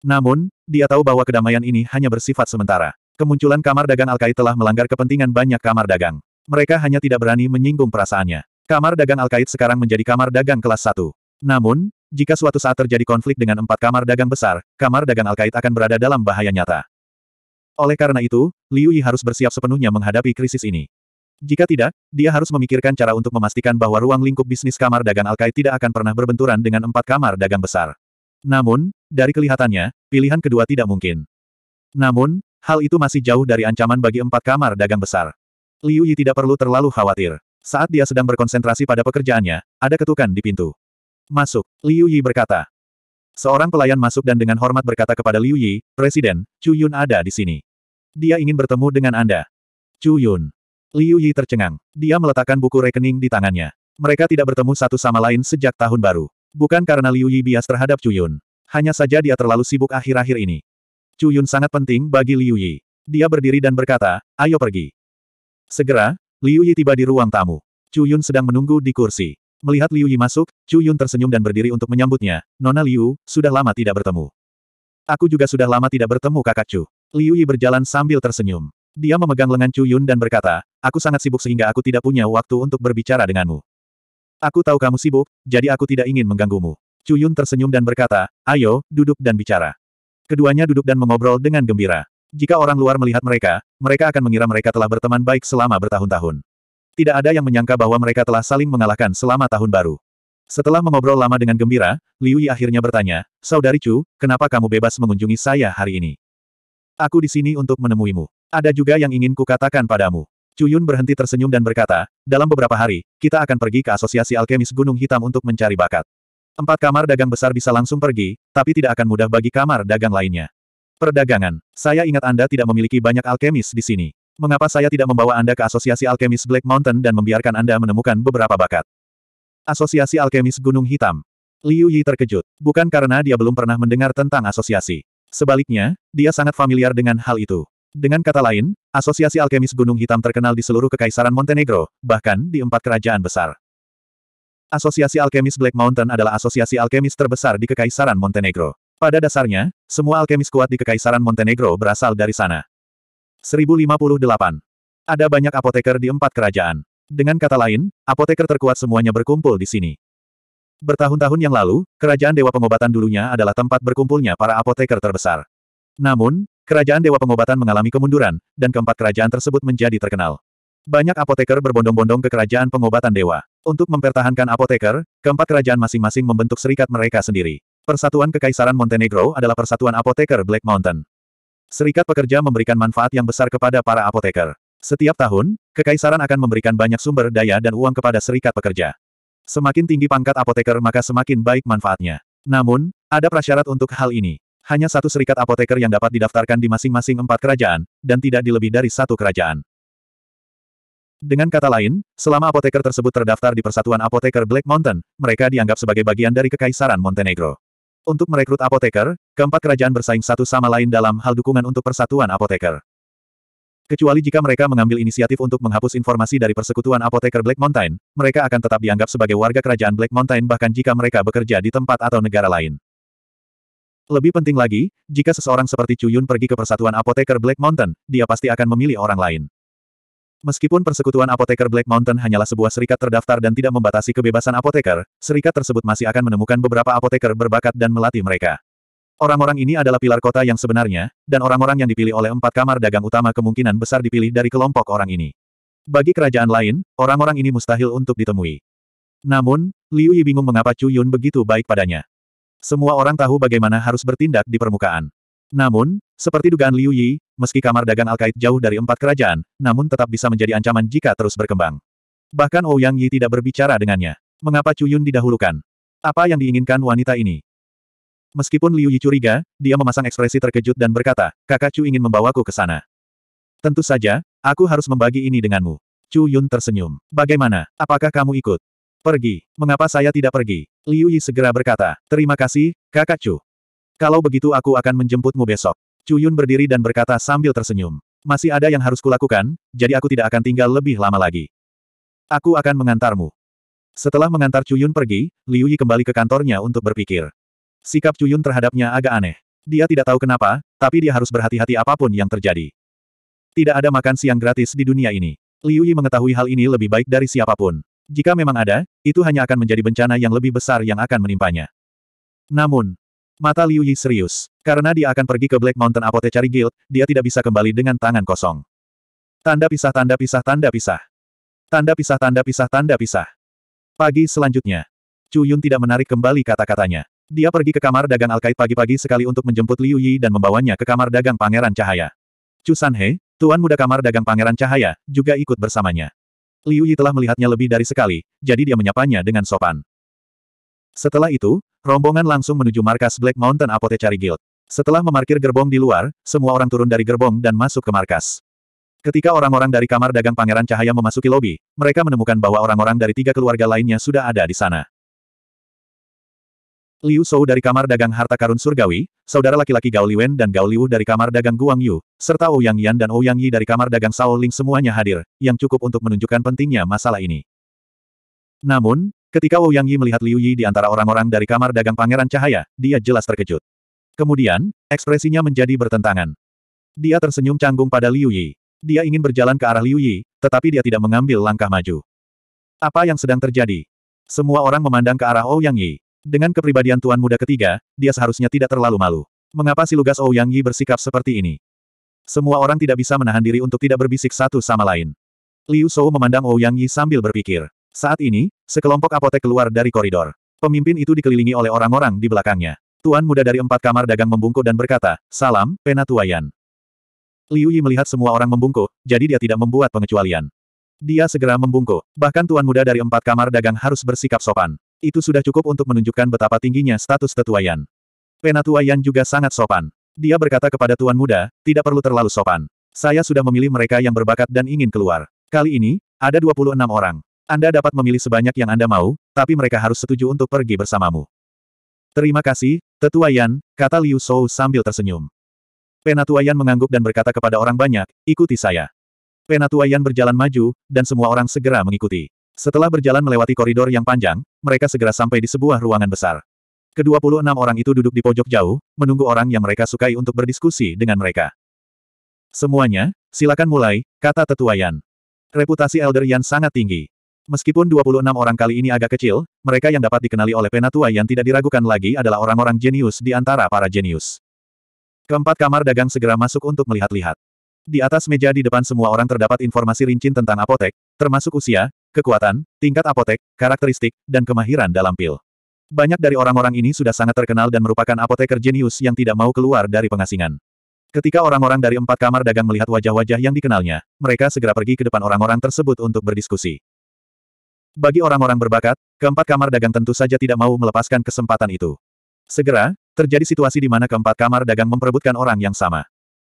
Namun, dia tahu bahwa kedamaian ini hanya bersifat sementara. Kemunculan kamar dagang Alkait telah melanggar kepentingan banyak kamar dagang. Mereka hanya tidak berani menyinggung perasaannya. Kamar dagang Alkait sekarang menjadi kamar dagang kelas satu. Namun, jika suatu saat terjadi konflik dengan empat kamar dagang besar, kamar dagang Alkait akan berada dalam bahaya nyata. Oleh karena itu, Liu Yi harus bersiap sepenuhnya menghadapi krisis ini. Jika tidak, dia harus memikirkan cara untuk memastikan bahwa ruang lingkup bisnis kamar dagang Alkai tidak akan pernah berbenturan dengan empat kamar dagang besar. Namun, dari kelihatannya, pilihan kedua tidak mungkin. Namun, hal itu masih jauh dari ancaman bagi empat kamar dagang besar. Liu Yi tidak perlu terlalu khawatir. Saat dia sedang berkonsentrasi pada pekerjaannya, ada ketukan di pintu. Masuk, Liu Yi berkata. Seorang pelayan masuk dan dengan hormat berkata kepada Liu Yi, Presiden, Chu Yun ada di sini. Dia ingin bertemu dengan Anda. Chu Yun. Liu Yi tercengang. Dia meletakkan buku rekening di tangannya. Mereka tidak bertemu satu sama lain sejak tahun baru. Bukan karena Liu Yi bias terhadap Cuyun. Hanya saja dia terlalu sibuk akhir-akhir ini. Cuyun sangat penting bagi Liu Yi. Dia berdiri dan berkata, ayo pergi. Segera, Liu Yi tiba di ruang tamu. Cuyun sedang menunggu di kursi. Melihat Liu Yi masuk, Cuyun tersenyum dan berdiri untuk menyambutnya. Nona Liu, sudah lama tidak bertemu. Aku juga sudah lama tidak bertemu kakak Chu. Liu Yi berjalan sambil tersenyum. Dia memegang lengan Cuyun dan berkata, Aku sangat sibuk sehingga aku tidak punya waktu untuk berbicara denganmu. Aku tahu kamu sibuk, jadi aku tidak ingin mengganggumu. Cuyun tersenyum dan berkata, ayo, duduk dan bicara. Keduanya duduk dan mengobrol dengan gembira. Jika orang luar melihat mereka, mereka akan mengira mereka telah berteman baik selama bertahun-tahun. Tidak ada yang menyangka bahwa mereka telah saling mengalahkan selama tahun baru. Setelah mengobrol lama dengan gembira, Liu Yi akhirnya bertanya, Saudari Chu, kenapa kamu bebas mengunjungi saya hari ini? Aku di sini untuk menemuimu. Ada juga yang ingin kukatakan padamu. Chu Yun berhenti tersenyum dan berkata, dalam beberapa hari, kita akan pergi ke Asosiasi Alkemis Gunung Hitam untuk mencari bakat. Empat kamar dagang besar bisa langsung pergi, tapi tidak akan mudah bagi kamar dagang lainnya. Perdagangan. Saya ingat Anda tidak memiliki banyak alkemis di sini. Mengapa saya tidak membawa Anda ke Asosiasi Alkemis Black Mountain dan membiarkan Anda menemukan beberapa bakat? Asosiasi Alkemis Gunung Hitam. Liu Yi terkejut, bukan karena dia belum pernah mendengar tentang asosiasi. Sebaliknya, dia sangat familiar dengan hal itu. Dengan kata lain, Asosiasi Alkemis Gunung Hitam terkenal di seluruh Kekaisaran Montenegro, bahkan di empat kerajaan besar. Asosiasi Alkemis Black Mountain adalah asosiasi alkemis terbesar di Kekaisaran Montenegro. Pada dasarnya, semua alkemis kuat di Kekaisaran Montenegro berasal dari sana. 1058. Ada banyak apoteker di empat kerajaan. Dengan kata lain, apoteker terkuat semuanya berkumpul di sini. Bertahun-tahun yang lalu, kerajaan Dewa Pengobatan dulunya adalah tempat berkumpulnya para apoteker terbesar. Namun, Kerajaan Dewa Pengobatan mengalami kemunduran, dan keempat kerajaan tersebut menjadi terkenal. Banyak apoteker berbondong-bondong ke kerajaan pengobatan dewa. Untuk mempertahankan apoteker, keempat kerajaan masing-masing membentuk serikat mereka sendiri. Persatuan Kekaisaran Montenegro adalah Persatuan Apoteker Black Mountain. Serikat pekerja memberikan manfaat yang besar kepada para apoteker. Setiap tahun, Kekaisaran akan memberikan banyak sumber daya dan uang kepada serikat pekerja. Semakin tinggi pangkat apoteker maka semakin baik manfaatnya. Namun, ada prasyarat untuk hal ini. Hanya satu serikat apoteker yang dapat didaftarkan di masing-masing empat kerajaan, dan tidak di lebih dari satu kerajaan. Dengan kata lain, selama apoteker tersebut terdaftar di Persatuan Apoteker Black Mountain, mereka dianggap sebagai bagian dari Kekaisaran Montenegro. Untuk merekrut apoteker, keempat kerajaan bersaing satu sama lain dalam hal dukungan untuk Persatuan Apoteker. Kecuali jika mereka mengambil inisiatif untuk menghapus informasi dari Persekutuan Apoteker Black Mountain, mereka akan tetap dianggap sebagai warga kerajaan Black Mountain bahkan jika mereka bekerja di tempat atau negara lain. Lebih penting lagi, jika seseorang seperti Cuyun pergi ke persatuan apoteker Black Mountain, dia pasti akan memilih orang lain. Meskipun persekutuan apoteker Black Mountain hanyalah sebuah serikat terdaftar dan tidak membatasi kebebasan apoteker, serikat tersebut masih akan menemukan beberapa apoteker berbakat dan melatih mereka. Orang-orang ini adalah pilar kota yang sebenarnya, dan orang-orang yang dipilih oleh empat kamar dagang utama kemungkinan besar dipilih dari kelompok orang ini. Bagi kerajaan lain, orang-orang ini mustahil untuk ditemui. Namun, Liu Yi bingung mengapa Chu Yun begitu baik padanya. Semua orang tahu bagaimana harus bertindak di permukaan. Namun, seperti dugaan Liu Yi, meski kamar dagang Alkait jauh dari empat kerajaan, namun tetap bisa menjadi ancaman jika terus berkembang. Bahkan Ouyang Yi tidak berbicara dengannya. Mengapa Yun didahulukan? Apa yang diinginkan wanita ini? Meskipun Liu Yi curiga, dia memasang ekspresi terkejut dan berkata, kakak Chu ingin membawaku ke sana. Tentu saja, aku harus membagi ini denganmu. Chu Yun tersenyum. Bagaimana, apakah kamu ikut? Pergi. Mengapa saya tidak pergi? Liu Yi segera berkata, terima kasih, kakak Chu. Kalau begitu aku akan menjemputmu besok. Chu Yun berdiri dan berkata sambil tersenyum. Masih ada yang harus kulakukan, jadi aku tidak akan tinggal lebih lama lagi. Aku akan mengantarmu. Setelah mengantar Chu Yun pergi, Liu Yi kembali ke kantornya untuk berpikir. Sikap Chu Yun terhadapnya agak aneh. Dia tidak tahu kenapa, tapi dia harus berhati-hati apapun yang terjadi. Tidak ada makan siang gratis di dunia ini. Liu Yi mengetahui hal ini lebih baik dari siapapun. Jika memang ada, itu hanya akan menjadi bencana yang lebih besar yang akan menimpanya. Namun, mata Liu Yi serius. Karena dia akan pergi ke Black Mountain Apothecary Guild, dia tidak bisa kembali dengan tangan kosong. Tanda pisah tanda pisah tanda pisah. Tanda pisah tanda pisah tanda pisah. Pagi selanjutnya. Chu Yun tidak menarik kembali kata-katanya. Dia pergi ke kamar dagang Alkait pagi-pagi sekali untuk menjemput Liu Yi dan membawanya ke kamar dagang Pangeran Cahaya. Chu Sanhe, tuan muda kamar dagang Pangeran Cahaya, juga ikut bersamanya. Liu Yi telah melihatnya lebih dari sekali, jadi dia menyapanya dengan sopan. Setelah itu, rombongan langsung menuju markas Black Mountain Apothecary Guild. Setelah memarkir gerbong di luar, semua orang turun dari gerbong dan masuk ke markas. Ketika orang-orang dari kamar dagang Pangeran Cahaya memasuki lobi, mereka menemukan bahwa orang-orang dari tiga keluarga lainnya sudah ada di sana. Liu Shou dari kamar dagang harta karun surgawi, saudara laki-laki Gao Liwen dan Gao Liu dari kamar dagang Guang Yu, serta Ouyang oh Yan dan Ouyang oh Yi dari kamar dagang Shao Ling semuanya hadir, yang cukup untuk menunjukkan pentingnya masalah ini. Namun, ketika Ouyang oh Yi melihat Liu Yi di antara orang-orang dari kamar dagang Pangeran Cahaya, dia jelas terkejut. Kemudian, ekspresinya menjadi bertentangan. Dia tersenyum canggung pada Liu Yi. Dia ingin berjalan ke arah Liu Yi, tetapi dia tidak mengambil langkah maju. Apa yang sedang terjadi? Semua orang memandang ke arah Ouyang Yi. Dengan kepribadian tuan muda ketiga, dia seharusnya tidak terlalu malu. Mengapa si Lugas Ouyang Yi bersikap seperti ini? Semua orang tidak bisa menahan diri untuk tidak berbisik satu sama lain. Liu Shou memandang Ouyang Yi sambil berpikir. Saat ini, sekelompok apotek keluar dari koridor. Pemimpin itu dikelilingi oleh orang-orang di belakangnya. Tuan muda dari empat kamar dagang membungkuk dan berkata, Salam, Penatuayan. Liu Yi melihat semua orang membungkuk, jadi dia tidak membuat pengecualian. Dia segera membungkuk. Bahkan tuan muda dari empat kamar dagang harus bersikap sopan. Itu sudah cukup untuk menunjukkan betapa tingginya status tetuayan. Yan. Penatua Yan juga sangat sopan. Dia berkata kepada tuan muda, tidak perlu terlalu sopan. Saya sudah memilih mereka yang berbakat dan ingin keluar. Kali ini, ada 26 orang. Anda dapat memilih sebanyak yang Anda mau, tapi mereka harus setuju untuk pergi bersamamu. Terima kasih, Tetua Yan, kata Liu Shou sambil tersenyum. Penatua Yan mengangguk dan berkata kepada orang banyak, ikuti saya. Penatua Yan berjalan maju, dan semua orang segera mengikuti. Setelah berjalan melewati koridor yang panjang, mereka segera sampai di sebuah ruangan besar. Kedua puluh enam orang itu duduk di pojok jauh, menunggu orang yang mereka sukai untuk berdiskusi dengan mereka. Semuanya, silakan mulai, kata Tetua Yan. Reputasi Elder Yan sangat tinggi. Meskipun 26 orang kali ini agak kecil, mereka yang dapat dikenali oleh penatua yang tidak diragukan lagi adalah orang-orang jenius di antara para jenius. Keempat kamar dagang segera masuk untuk melihat-lihat. Di atas meja di depan semua orang terdapat informasi rincin tentang apotek, termasuk usia, kekuatan, tingkat apotek, karakteristik, dan kemahiran dalam pil. Banyak dari orang-orang ini sudah sangat terkenal dan merupakan apoteker jenius yang tidak mau keluar dari pengasingan. Ketika orang-orang dari empat kamar dagang melihat wajah-wajah yang dikenalnya, mereka segera pergi ke depan orang-orang tersebut untuk berdiskusi. Bagi orang-orang berbakat, keempat kamar dagang tentu saja tidak mau melepaskan kesempatan itu. Segera, terjadi situasi di mana keempat kamar dagang memperebutkan orang yang sama.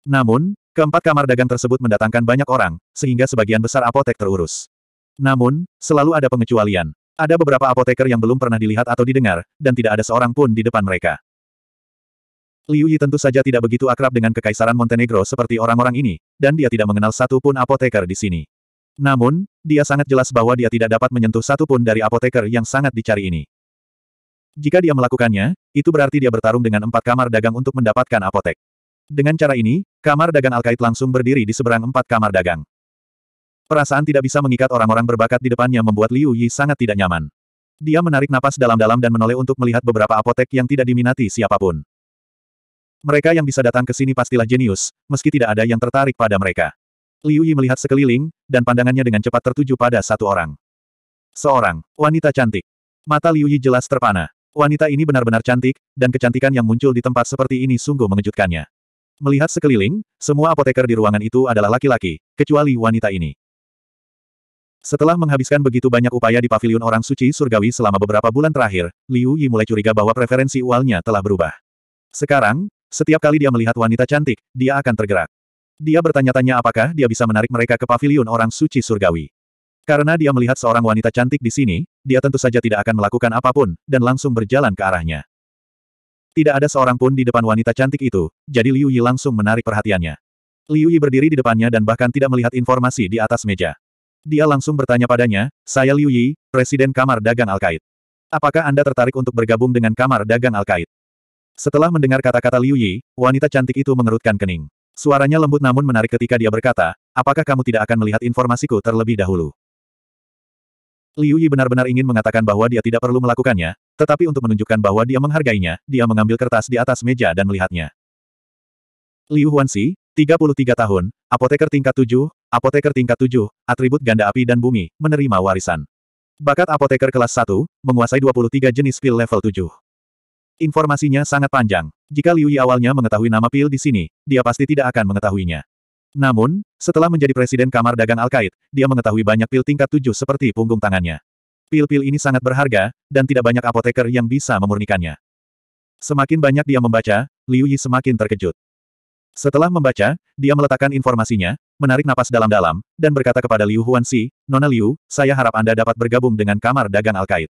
Namun, Keempat kamar dagang tersebut mendatangkan banyak orang, sehingga sebagian besar apotek terurus. Namun, selalu ada pengecualian. Ada beberapa apoteker yang belum pernah dilihat atau didengar, dan tidak ada seorang pun di depan mereka. Liu Yi tentu saja tidak begitu akrab dengan Kekaisaran Montenegro seperti orang-orang ini, dan dia tidak mengenal satu pun apoteker di sini. Namun, dia sangat jelas bahwa dia tidak dapat menyentuh satu pun dari apoteker yang sangat dicari ini. Jika dia melakukannya, itu berarti dia bertarung dengan empat kamar dagang untuk mendapatkan apotek. Dengan cara ini, kamar dagang Alkait langsung berdiri di seberang empat kamar dagang. Perasaan tidak bisa mengikat orang-orang berbakat di depannya membuat Liu Yi sangat tidak nyaman. Dia menarik napas dalam-dalam dan menoleh untuk melihat beberapa apotek yang tidak diminati siapapun. Mereka yang bisa datang ke sini pastilah jenius, meski tidak ada yang tertarik pada mereka. Liu Yi melihat sekeliling, dan pandangannya dengan cepat tertuju pada satu orang. Seorang, wanita cantik. Mata Liu Yi jelas terpana. Wanita ini benar-benar cantik, dan kecantikan yang muncul di tempat seperti ini sungguh mengejutkannya. Melihat sekeliling, semua apoteker di ruangan itu adalah laki-laki, kecuali wanita ini. Setelah menghabiskan begitu banyak upaya di pavilion orang suci surgawi selama beberapa bulan terakhir, Liu Yi mulai curiga bahwa preferensi ualnya telah berubah. Sekarang, setiap kali dia melihat wanita cantik, dia akan tergerak. Dia bertanya-tanya apakah dia bisa menarik mereka ke pavilion orang suci surgawi. Karena dia melihat seorang wanita cantik di sini, dia tentu saja tidak akan melakukan apapun, dan langsung berjalan ke arahnya. Tidak ada seorang pun di depan wanita cantik itu, jadi Liu Yi langsung menarik perhatiannya. Liu Yi berdiri di depannya dan bahkan tidak melihat informasi di atas meja. Dia langsung bertanya padanya, saya Liu Yi, Presiden Kamar Dagang Al-Qaid. Apakah Anda tertarik untuk bergabung dengan Kamar Dagang Al-Qaid? Setelah mendengar kata-kata Liu Yi, wanita cantik itu mengerutkan kening. Suaranya lembut namun menarik ketika dia berkata, apakah kamu tidak akan melihat informasiku terlebih dahulu? Liu Yi benar-benar ingin mengatakan bahwa dia tidak perlu melakukannya, tetapi untuk menunjukkan bahwa dia menghargainya, dia mengambil kertas di atas meja dan melihatnya. Liu Huanxi, 33 tahun, apoteker tingkat 7, apoteker tingkat 7, atribut ganda api dan bumi, menerima warisan. Bakat apoteker kelas 1, menguasai 23 jenis pil level 7. Informasinya sangat panjang. Jika Liu Yi awalnya mengetahui nama pil di sini, dia pasti tidak akan mengetahuinya. Namun, setelah menjadi presiden kamar dagang Al-Qaid, dia mengetahui banyak pil tingkat tujuh seperti punggung tangannya. Pil-pil ini sangat berharga, dan tidak banyak apoteker yang bisa memurnikannya. Semakin banyak dia membaca, Liu Yi semakin terkejut. Setelah membaca, dia meletakkan informasinya, menarik napas dalam-dalam, dan berkata kepada Liu Huanxi, Nona Liu, saya harap Anda dapat bergabung dengan kamar dagang Al-Qaid.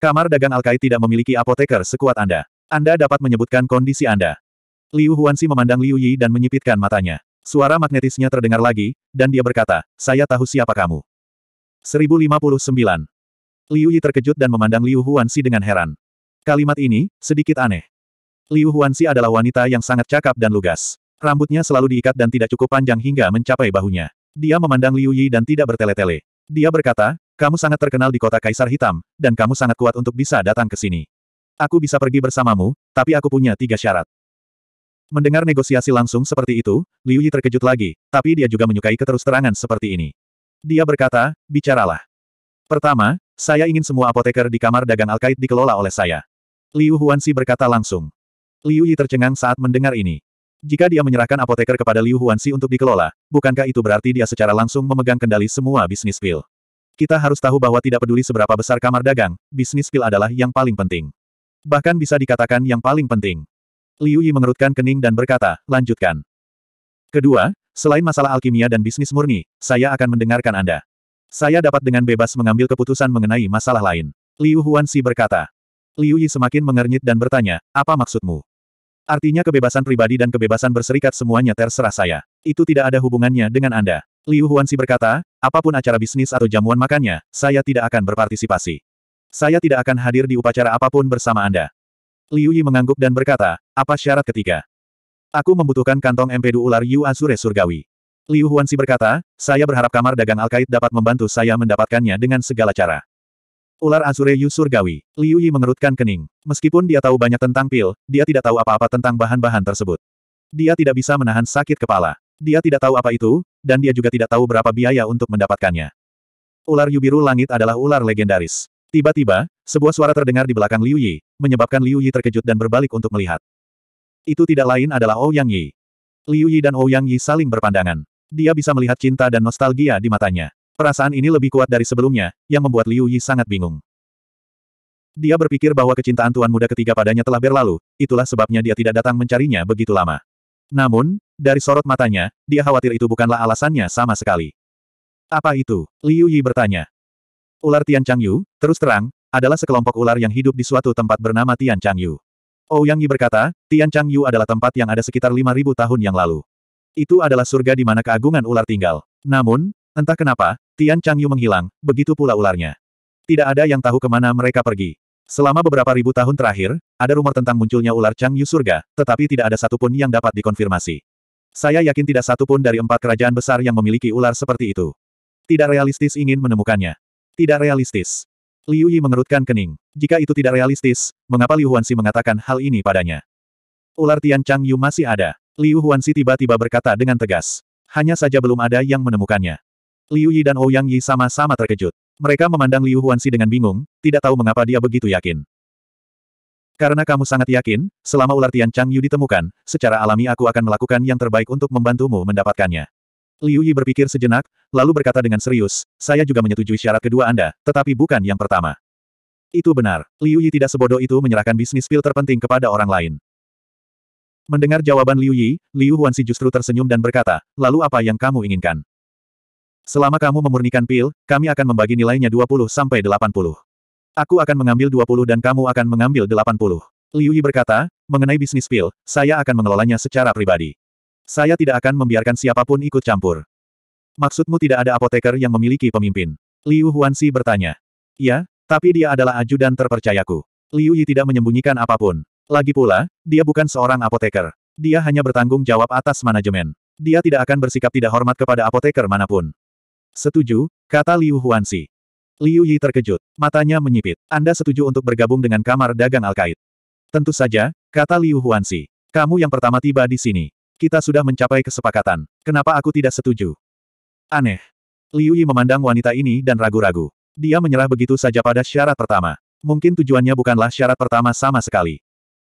Kamar dagang Al-Qaid tidak memiliki apoteker sekuat Anda. Anda dapat menyebutkan kondisi Anda. Liu Huanxi memandang Liu Yi dan menyipitkan matanya. Suara magnetisnya terdengar lagi, dan dia berkata, saya tahu siapa kamu. 1059. Liu Yi terkejut dan memandang Liu Huanxi dengan heran. Kalimat ini, sedikit aneh. Liu Huanxi adalah wanita yang sangat cakap dan lugas. Rambutnya selalu diikat dan tidak cukup panjang hingga mencapai bahunya. Dia memandang Liu Yi dan tidak bertele-tele. Dia berkata, kamu sangat terkenal di kota Kaisar Hitam, dan kamu sangat kuat untuk bisa datang ke sini. Aku bisa pergi bersamamu, tapi aku punya tiga syarat. Mendengar negosiasi langsung seperti itu, Liu Yi terkejut lagi, tapi dia juga menyukai keterusterangan seperti ini. Dia berkata, bicaralah. Pertama, saya ingin semua apoteker di kamar dagang Alkait dikelola oleh saya. Liu Huanxi berkata langsung. Liu Yi tercengang saat mendengar ini. Jika dia menyerahkan apoteker kepada Liu Huanxi untuk dikelola, bukankah itu berarti dia secara langsung memegang kendali semua bisnis pil? Kita harus tahu bahwa tidak peduli seberapa besar kamar dagang, bisnis pil adalah yang paling penting. Bahkan bisa dikatakan yang paling penting. Liu Yi mengerutkan kening dan berkata, lanjutkan. Kedua, selain masalah alkimia dan bisnis murni, saya akan mendengarkan Anda. Saya dapat dengan bebas mengambil keputusan mengenai masalah lain. Liu si berkata. Liu Yi semakin mengernyit dan bertanya, apa maksudmu? Artinya kebebasan pribadi dan kebebasan berserikat semuanya terserah saya. Itu tidak ada hubungannya dengan Anda. Liu si berkata, apapun acara bisnis atau jamuan makannya, saya tidak akan berpartisipasi. Saya tidak akan hadir di upacara apapun bersama Anda. Liu Yi mengangguk dan berkata, apa syarat ketiga? Aku membutuhkan kantong empedu ular Yu Azure Surgawi. Liu Huanxi berkata, saya berharap kamar dagang Alkait dapat membantu saya mendapatkannya dengan segala cara. Ular Azure Yu Surgawi. Liu Yi mengerutkan kening. Meskipun dia tahu banyak tentang pil, dia tidak tahu apa-apa tentang bahan-bahan tersebut. Dia tidak bisa menahan sakit kepala. Dia tidak tahu apa itu, dan dia juga tidak tahu berapa biaya untuk mendapatkannya. Ular Yu Biru Langit adalah ular legendaris. Tiba-tiba, sebuah suara terdengar di belakang Liu Yi, menyebabkan Liu Yi terkejut dan berbalik untuk melihat. Itu tidak lain adalah Ouyang oh Yi. Liu Yi dan Ouyang oh Yi saling berpandangan. Dia bisa melihat cinta dan nostalgia di matanya. Perasaan ini lebih kuat dari sebelumnya, yang membuat Liu Yi sangat bingung. Dia berpikir bahwa kecintaan tuan muda ketiga padanya telah berlalu, itulah sebabnya dia tidak datang mencarinya begitu lama. Namun, dari sorot matanya, dia khawatir itu bukanlah alasannya sama sekali. Apa itu? Liu Yi bertanya. Ular Tian Changyu, terus terang, adalah sekelompok ular yang hidup di suatu tempat bernama Tian Changyu. Ouyang oh, Yang Yi berkata, Tian Changyu adalah tempat yang ada sekitar 5.000 tahun yang lalu. Itu adalah surga di mana keagungan ular tinggal. Namun, entah kenapa, Tian Changyu menghilang, begitu pula ularnya. Tidak ada yang tahu kemana mereka pergi. Selama beberapa ribu tahun terakhir, ada rumor tentang munculnya ular Changyu surga, tetapi tidak ada satupun yang dapat dikonfirmasi. Saya yakin tidak satupun dari empat kerajaan besar yang memiliki ular seperti itu. Tidak realistis ingin menemukannya. Tidak realistis. Liu Yi mengerutkan kening. Jika itu tidak realistis, mengapa Liu Huanxi mengatakan hal ini padanya? Ular Tian Chang Yu masih ada. Liu Huanxi tiba-tiba berkata dengan tegas. Hanya saja belum ada yang menemukannya. Liu Yi dan Ouyang oh Yang Yi sama-sama terkejut. Mereka memandang Liu Huanxi dengan bingung, tidak tahu mengapa dia begitu yakin. Karena kamu sangat yakin, selama ular Tian Chang Yu ditemukan, secara alami aku akan melakukan yang terbaik untuk membantumu mendapatkannya. Liu Yi berpikir sejenak, lalu berkata dengan serius, saya juga menyetujui syarat kedua Anda, tetapi bukan yang pertama. Itu benar, Liu Yi tidak sebodoh itu menyerahkan bisnis pil terpenting kepada orang lain. Mendengar jawaban Liu Yi, Liu Huanxi justru tersenyum dan berkata, lalu apa yang kamu inginkan? Selama kamu memurnikan pil, kami akan membagi nilainya 20-80. Aku akan mengambil 20 dan kamu akan mengambil 80. Liu Yi berkata, mengenai bisnis pil, saya akan mengelolanya secara pribadi. Saya tidak akan membiarkan siapapun ikut campur. Maksudmu tidak ada apoteker yang memiliki pemimpin? Liu Huanxi bertanya. Ya, tapi dia adalah ajudan terpercayaku. Liu Yi tidak menyembunyikan apapun. Lagi pula, dia bukan seorang apoteker. Dia hanya bertanggung jawab atas manajemen. Dia tidak akan bersikap tidak hormat kepada apoteker manapun. Setuju, kata Liu Huanxi. Liu Yi terkejut. Matanya menyipit. Anda setuju untuk bergabung dengan kamar dagang Alkait? Tentu saja, kata Liu Huanxi. Kamu yang pertama tiba di sini. Kita sudah mencapai kesepakatan. Kenapa aku tidak setuju? Aneh. Liu Yi memandang wanita ini dan ragu-ragu. Dia menyerah begitu saja pada syarat pertama. Mungkin tujuannya bukanlah syarat pertama sama sekali.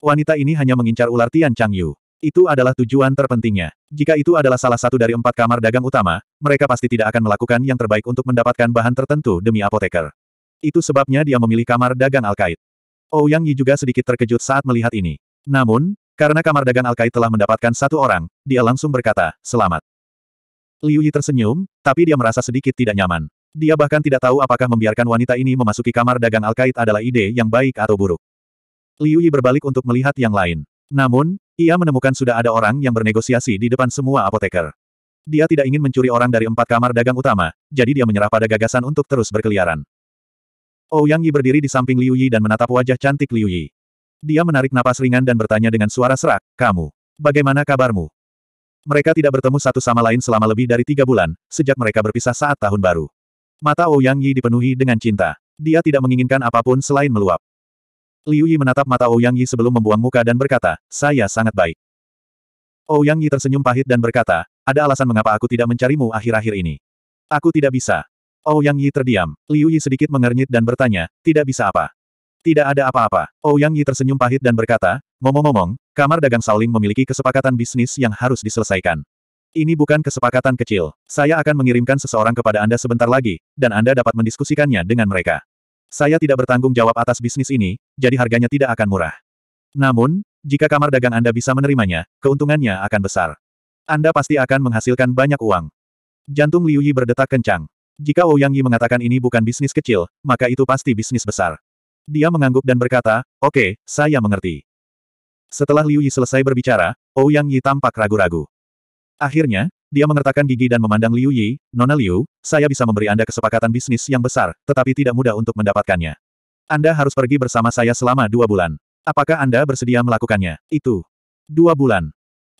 Wanita ini hanya mengincar ular Tian Chang Yu. Itu adalah tujuan terpentingnya. Jika itu adalah salah satu dari empat kamar dagang utama, mereka pasti tidak akan melakukan yang terbaik untuk mendapatkan bahan tertentu demi apoteker. Itu sebabnya dia memilih kamar dagang Alkait. Ouyang oh, Yi juga sedikit terkejut saat melihat ini. Namun, karena kamar dagang Alkai telah mendapatkan satu orang, dia langsung berkata, selamat. Liu Yi tersenyum, tapi dia merasa sedikit tidak nyaman. Dia bahkan tidak tahu apakah membiarkan wanita ini memasuki kamar dagang Alkait adalah ide yang baik atau buruk. Liu Yi berbalik untuk melihat yang lain. Namun, ia menemukan sudah ada orang yang bernegosiasi di depan semua apoteker. Dia tidak ingin mencuri orang dari empat kamar dagang utama, jadi dia menyerah pada gagasan untuk terus berkeliaran. Ouyang oh Yi berdiri di samping Liu Yi dan menatap wajah cantik Liu Yi. Dia menarik napas ringan dan bertanya dengan suara serak, kamu, bagaimana kabarmu? Mereka tidak bertemu satu sama lain selama lebih dari tiga bulan, sejak mereka berpisah saat tahun baru. Mata Ou oh Yi dipenuhi dengan cinta. Dia tidak menginginkan apapun selain meluap. Liu Yi menatap mata Ou oh Yi sebelum membuang muka dan berkata, saya sangat baik. Ou oh Yi tersenyum pahit dan berkata, ada alasan mengapa aku tidak mencarimu akhir-akhir ini. Aku tidak bisa. Ou Yi terdiam. Liu Yi sedikit mengernyit dan bertanya, tidak bisa apa. Tidak ada apa-apa. Ouyang oh, Yi tersenyum pahit dan berkata, "Momong-momong, kamar dagang Saling memiliki kesepakatan bisnis yang harus diselesaikan. Ini bukan kesepakatan kecil. Saya akan mengirimkan seseorang kepada Anda sebentar lagi, dan Anda dapat mendiskusikannya dengan mereka. Saya tidak bertanggung jawab atas bisnis ini, jadi harganya tidak akan murah. Namun, jika kamar dagang Anda bisa menerimanya, keuntungannya akan besar. Anda pasti akan menghasilkan banyak uang. Jantung Liu Yi berdetak kencang. Jika Ouyang oh Yi mengatakan ini bukan bisnis kecil, maka itu pasti bisnis besar. Dia mengangguk dan berkata, oke, okay, saya mengerti. Setelah Liu Yi selesai berbicara, Ou Yang Yi tampak ragu-ragu. Akhirnya, dia mengertakkan gigi dan memandang Liu Yi, Nona Liu, saya bisa memberi Anda kesepakatan bisnis yang besar, tetapi tidak mudah untuk mendapatkannya. Anda harus pergi bersama saya selama dua bulan. Apakah Anda bersedia melakukannya? Itu. Dua bulan.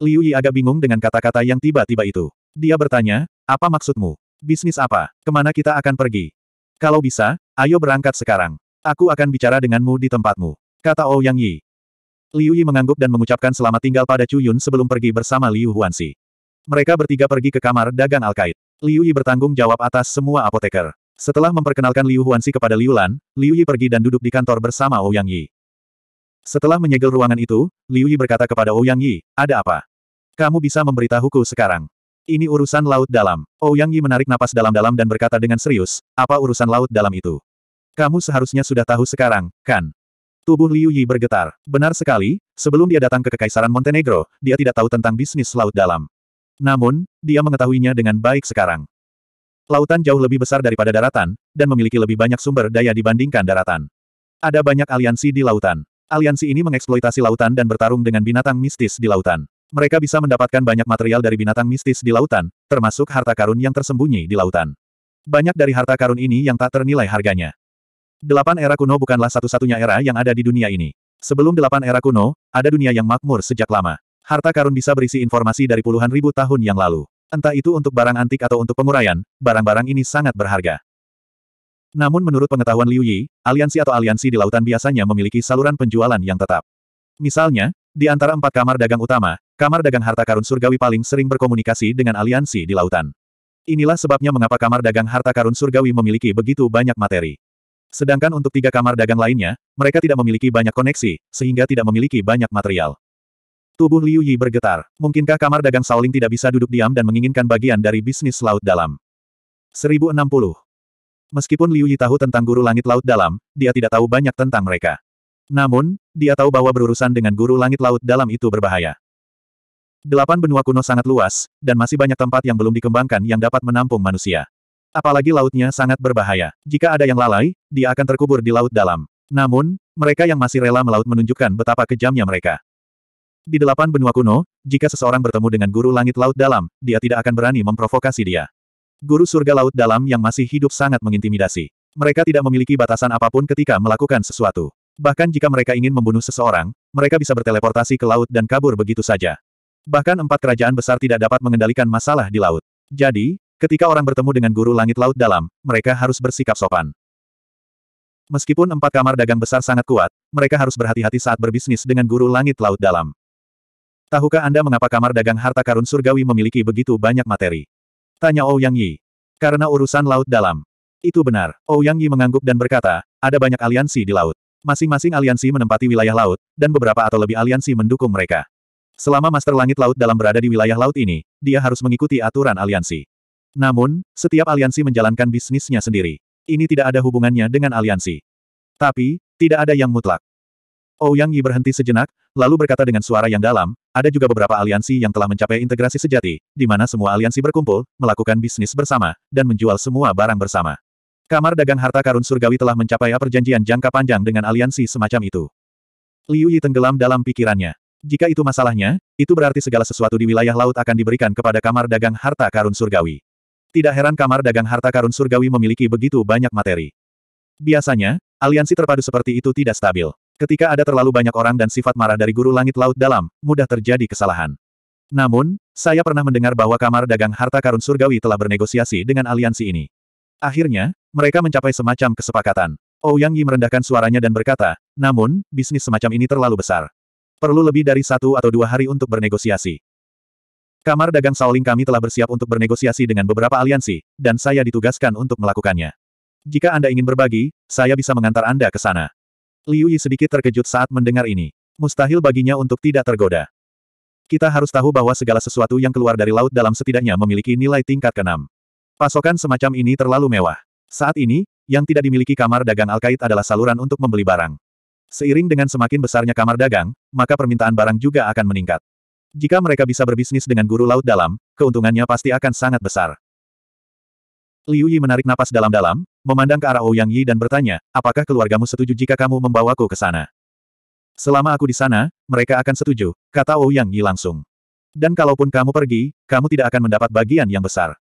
Liu Yi agak bingung dengan kata-kata yang tiba-tiba itu. Dia bertanya, apa maksudmu? Bisnis apa? Kemana kita akan pergi? Kalau bisa, ayo berangkat sekarang. Aku akan bicara denganmu di tempatmu. Kata Ou oh Yang Yi. Liu Yi mengangguk dan mengucapkan selamat tinggal pada Chu Yun sebelum pergi bersama Liu Huanxi. Mereka bertiga pergi ke kamar dagang Alkait. Liu Yi bertanggung jawab atas semua apoteker. Setelah memperkenalkan Liu Huanxi kepada Liu Lan, Liu Yi pergi dan duduk di kantor bersama Ou oh Yang Yi. Setelah menyegel ruangan itu, Liu Yi berkata kepada Ou oh Yang Yi, ada apa? Kamu bisa memberitahuku sekarang. Ini urusan laut dalam. Ou Yang Yi menarik napas dalam-dalam dan berkata dengan serius, apa urusan laut dalam itu? Kamu seharusnya sudah tahu sekarang, kan? Tubuh Liu Yi bergetar. Benar sekali, sebelum dia datang ke Kekaisaran Montenegro, dia tidak tahu tentang bisnis laut dalam. Namun, dia mengetahuinya dengan baik sekarang. Lautan jauh lebih besar daripada daratan, dan memiliki lebih banyak sumber daya dibandingkan daratan. Ada banyak aliansi di lautan. Aliansi ini mengeksploitasi lautan dan bertarung dengan binatang mistis di lautan. Mereka bisa mendapatkan banyak material dari binatang mistis di lautan, termasuk harta karun yang tersembunyi di lautan. Banyak dari harta karun ini yang tak ternilai harganya. Delapan era kuno bukanlah satu-satunya era yang ada di dunia ini. Sebelum delapan era kuno, ada dunia yang makmur sejak lama. Harta karun bisa berisi informasi dari puluhan ribu tahun yang lalu. Entah itu untuk barang antik atau untuk penguraian, barang-barang ini sangat berharga. Namun menurut pengetahuan Liu Yi, aliansi atau aliansi di lautan biasanya memiliki saluran penjualan yang tetap. Misalnya, di antara empat kamar dagang utama, kamar dagang harta karun surgawi paling sering berkomunikasi dengan aliansi di lautan. Inilah sebabnya mengapa kamar dagang harta karun surgawi memiliki begitu banyak materi. Sedangkan untuk tiga kamar dagang lainnya, mereka tidak memiliki banyak koneksi, sehingga tidak memiliki banyak material. Tubuh Liu Yi bergetar. Mungkinkah kamar dagang Saoling tidak bisa duduk diam dan menginginkan bagian dari bisnis laut dalam? 1060. Meskipun Liu Yi tahu tentang guru langit laut dalam, dia tidak tahu banyak tentang mereka. Namun, dia tahu bahwa berurusan dengan guru langit laut dalam itu berbahaya. Delapan benua kuno sangat luas, dan masih banyak tempat yang belum dikembangkan yang dapat menampung manusia apalagi lautnya sangat berbahaya. Jika ada yang lalai, dia akan terkubur di laut dalam. Namun, mereka yang masih rela melaut menunjukkan betapa kejamnya mereka. Di delapan benua kuno, jika seseorang bertemu dengan guru langit laut dalam, dia tidak akan berani memprovokasi dia. Guru surga laut dalam yang masih hidup sangat mengintimidasi. Mereka tidak memiliki batasan apapun ketika melakukan sesuatu. Bahkan jika mereka ingin membunuh seseorang, mereka bisa berteleportasi ke laut dan kabur begitu saja. Bahkan empat kerajaan besar tidak dapat mengendalikan masalah di laut. Jadi, Ketika orang bertemu dengan guru langit laut dalam, mereka harus bersikap sopan. Meskipun empat kamar dagang besar sangat kuat, mereka harus berhati-hati saat berbisnis dengan guru langit laut dalam. Tahukah Anda mengapa kamar dagang harta karun surgawi memiliki begitu banyak materi? Tanya Ouyang Yi. Karena urusan laut dalam. Itu benar. Ouyang Yi mengangguk dan berkata, ada banyak aliansi di laut. Masing-masing aliansi menempati wilayah laut, dan beberapa atau lebih aliansi mendukung mereka. Selama Master Langit Laut dalam berada di wilayah laut ini, dia harus mengikuti aturan aliansi. Namun, setiap aliansi menjalankan bisnisnya sendiri. Ini tidak ada hubungannya dengan aliansi. Tapi, tidak ada yang mutlak. Ouyang oh, Yi berhenti sejenak, lalu berkata dengan suara yang dalam, ada juga beberapa aliansi yang telah mencapai integrasi sejati, di mana semua aliansi berkumpul, melakukan bisnis bersama, dan menjual semua barang bersama. Kamar dagang harta karun surgawi telah mencapai perjanjian jangka panjang dengan aliansi semacam itu. Liu Yi tenggelam dalam pikirannya. Jika itu masalahnya, itu berarti segala sesuatu di wilayah laut akan diberikan kepada kamar dagang harta karun surgawi. Tidak heran kamar dagang harta karun surgawi memiliki begitu banyak materi. Biasanya, aliansi terpadu seperti itu tidak stabil. Ketika ada terlalu banyak orang dan sifat marah dari guru langit laut dalam, mudah terjadi kesalahan. Namun, saya pernah mendengar bahwa kamar dagang harta karun surgawi telah bernegosiasi dengan aliansi ini. Akhirnya, mereka mencapai semacam kesepakatan. Ouyang oh Yi merendahkan suaranya dan berkata, namun, bisnis semacam ini terlalu besar. Perlu lebih dari satu atau dua hari untuk bernegosiasi. Kamar dagang Shaoling kami telah bersiap untuk bernegosiasi dengan beberapa aliansi, dan saya ditugaskan untuk melakukannya. Jika Anda ingin berbagi, saya bisa mengantar Anda ke sana. Liu Yi sedikit terkejut saat mendengar ini. Mustahil baginya untuk tidak tergoda. Kita harus tahu bahwa segala sesuatu yang keluar dari laut dalam setidaknya memiliki nilai tingkat keenam. Pasokan semacam ini terlalu mewah. Saat ini, yang tidak dimiliki kamar dagang Alkait adalah saluran untuk membeli barang. Seiring dengan semakin besarnya kamar dagang, maka permintaan barang juga akan meningkat. Jika mereka bisa berbisnis dengan guru laut dalam, keuntungannya pasti akan sangat besar. Liu Yi menarik napas dalam-dalam, memandang ke arah Ouyang Yi dan bertanya, apakah keluargamu setuju jika kamu membawaku ke sana? Selama aku di sana, mereka akan setuju, kata Ouyang Yi langsung. Dan kalaupun kamu pergi, kamu tidak akan mendapat bagian yang besar.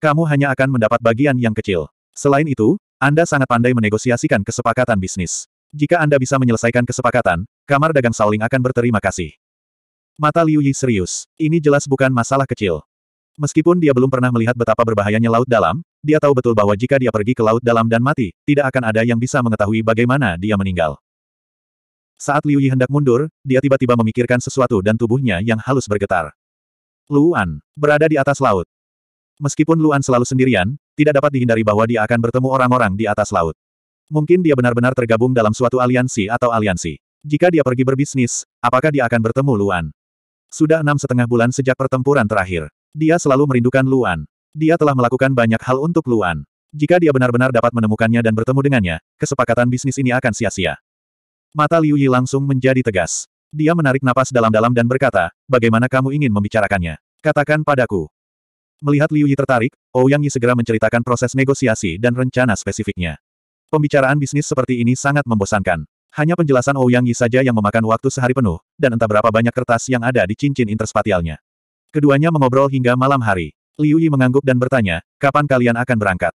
Kamu hanya akan mendapat bagian yang kecil. Selain itu, Anda sangat pandai menegosiasikan kesepakatan bisnis. Jika Anda bisa menyelesaikan kesepakatan, kamar dagang saling akan berterima kasih. Mata Liu Yi serius. Ini jelas bukan masalah kecil. Meskipun dia belum pernah melihat betapa berbahayanya laut dalam, dia tahu betul bahwa jika dia pergi ke laut dalam dan mati, tidak akan ada yang bisa mengetahui bagaimana dia meninggal. Saat Liu Yi hendak mundur, dia tiba-tiba memikirkan sesuatu dan tubuhnya yang halus bergetar. Luan, berada di atas laut. Meskipun Luan selalu sendirian, tidak dapat dihindari bahwa dia akan bertemu orang-orang di atas laut. Mungkin dia benar-benar tergabung dalam suatu aliansi atau aliansi. Jika dia pergi berbisnis, apakah dia akan bertemu Luan? Sudah enam setengah bulan sejak pertempuran terakhir. Dia selalu merindukan Luan. Dia telah melakukan banyak hal untuk Luan. Jika dia benar-benar dapat menemukannya dan bertemu dengannya, kesepakatan bisnis ini akan sia-sia. Mata Liu Yi langsung menjadi tegas. Dia menarik napas dalam-dalam dan berkata, bagaimana kamu ingin membicarakannya? Katakan padaku. Melihat Liu Yi tertarik, Ouyang Yi segera menceritakan proses negosiasi dan rencana spesifiknya. Pembicaraan bisnis seperti ini sangat membosankan. Hanya penjelasan Ouyang oh Yi saja yang memakan waktu sehari penuh, dan entah berapa banyak kertas yang ada di cincin interspatialnya. Keduanya mengobrol hingga malam hari. Liu Yi mengangguk dan bertanya, kapan kalian akan berangkat?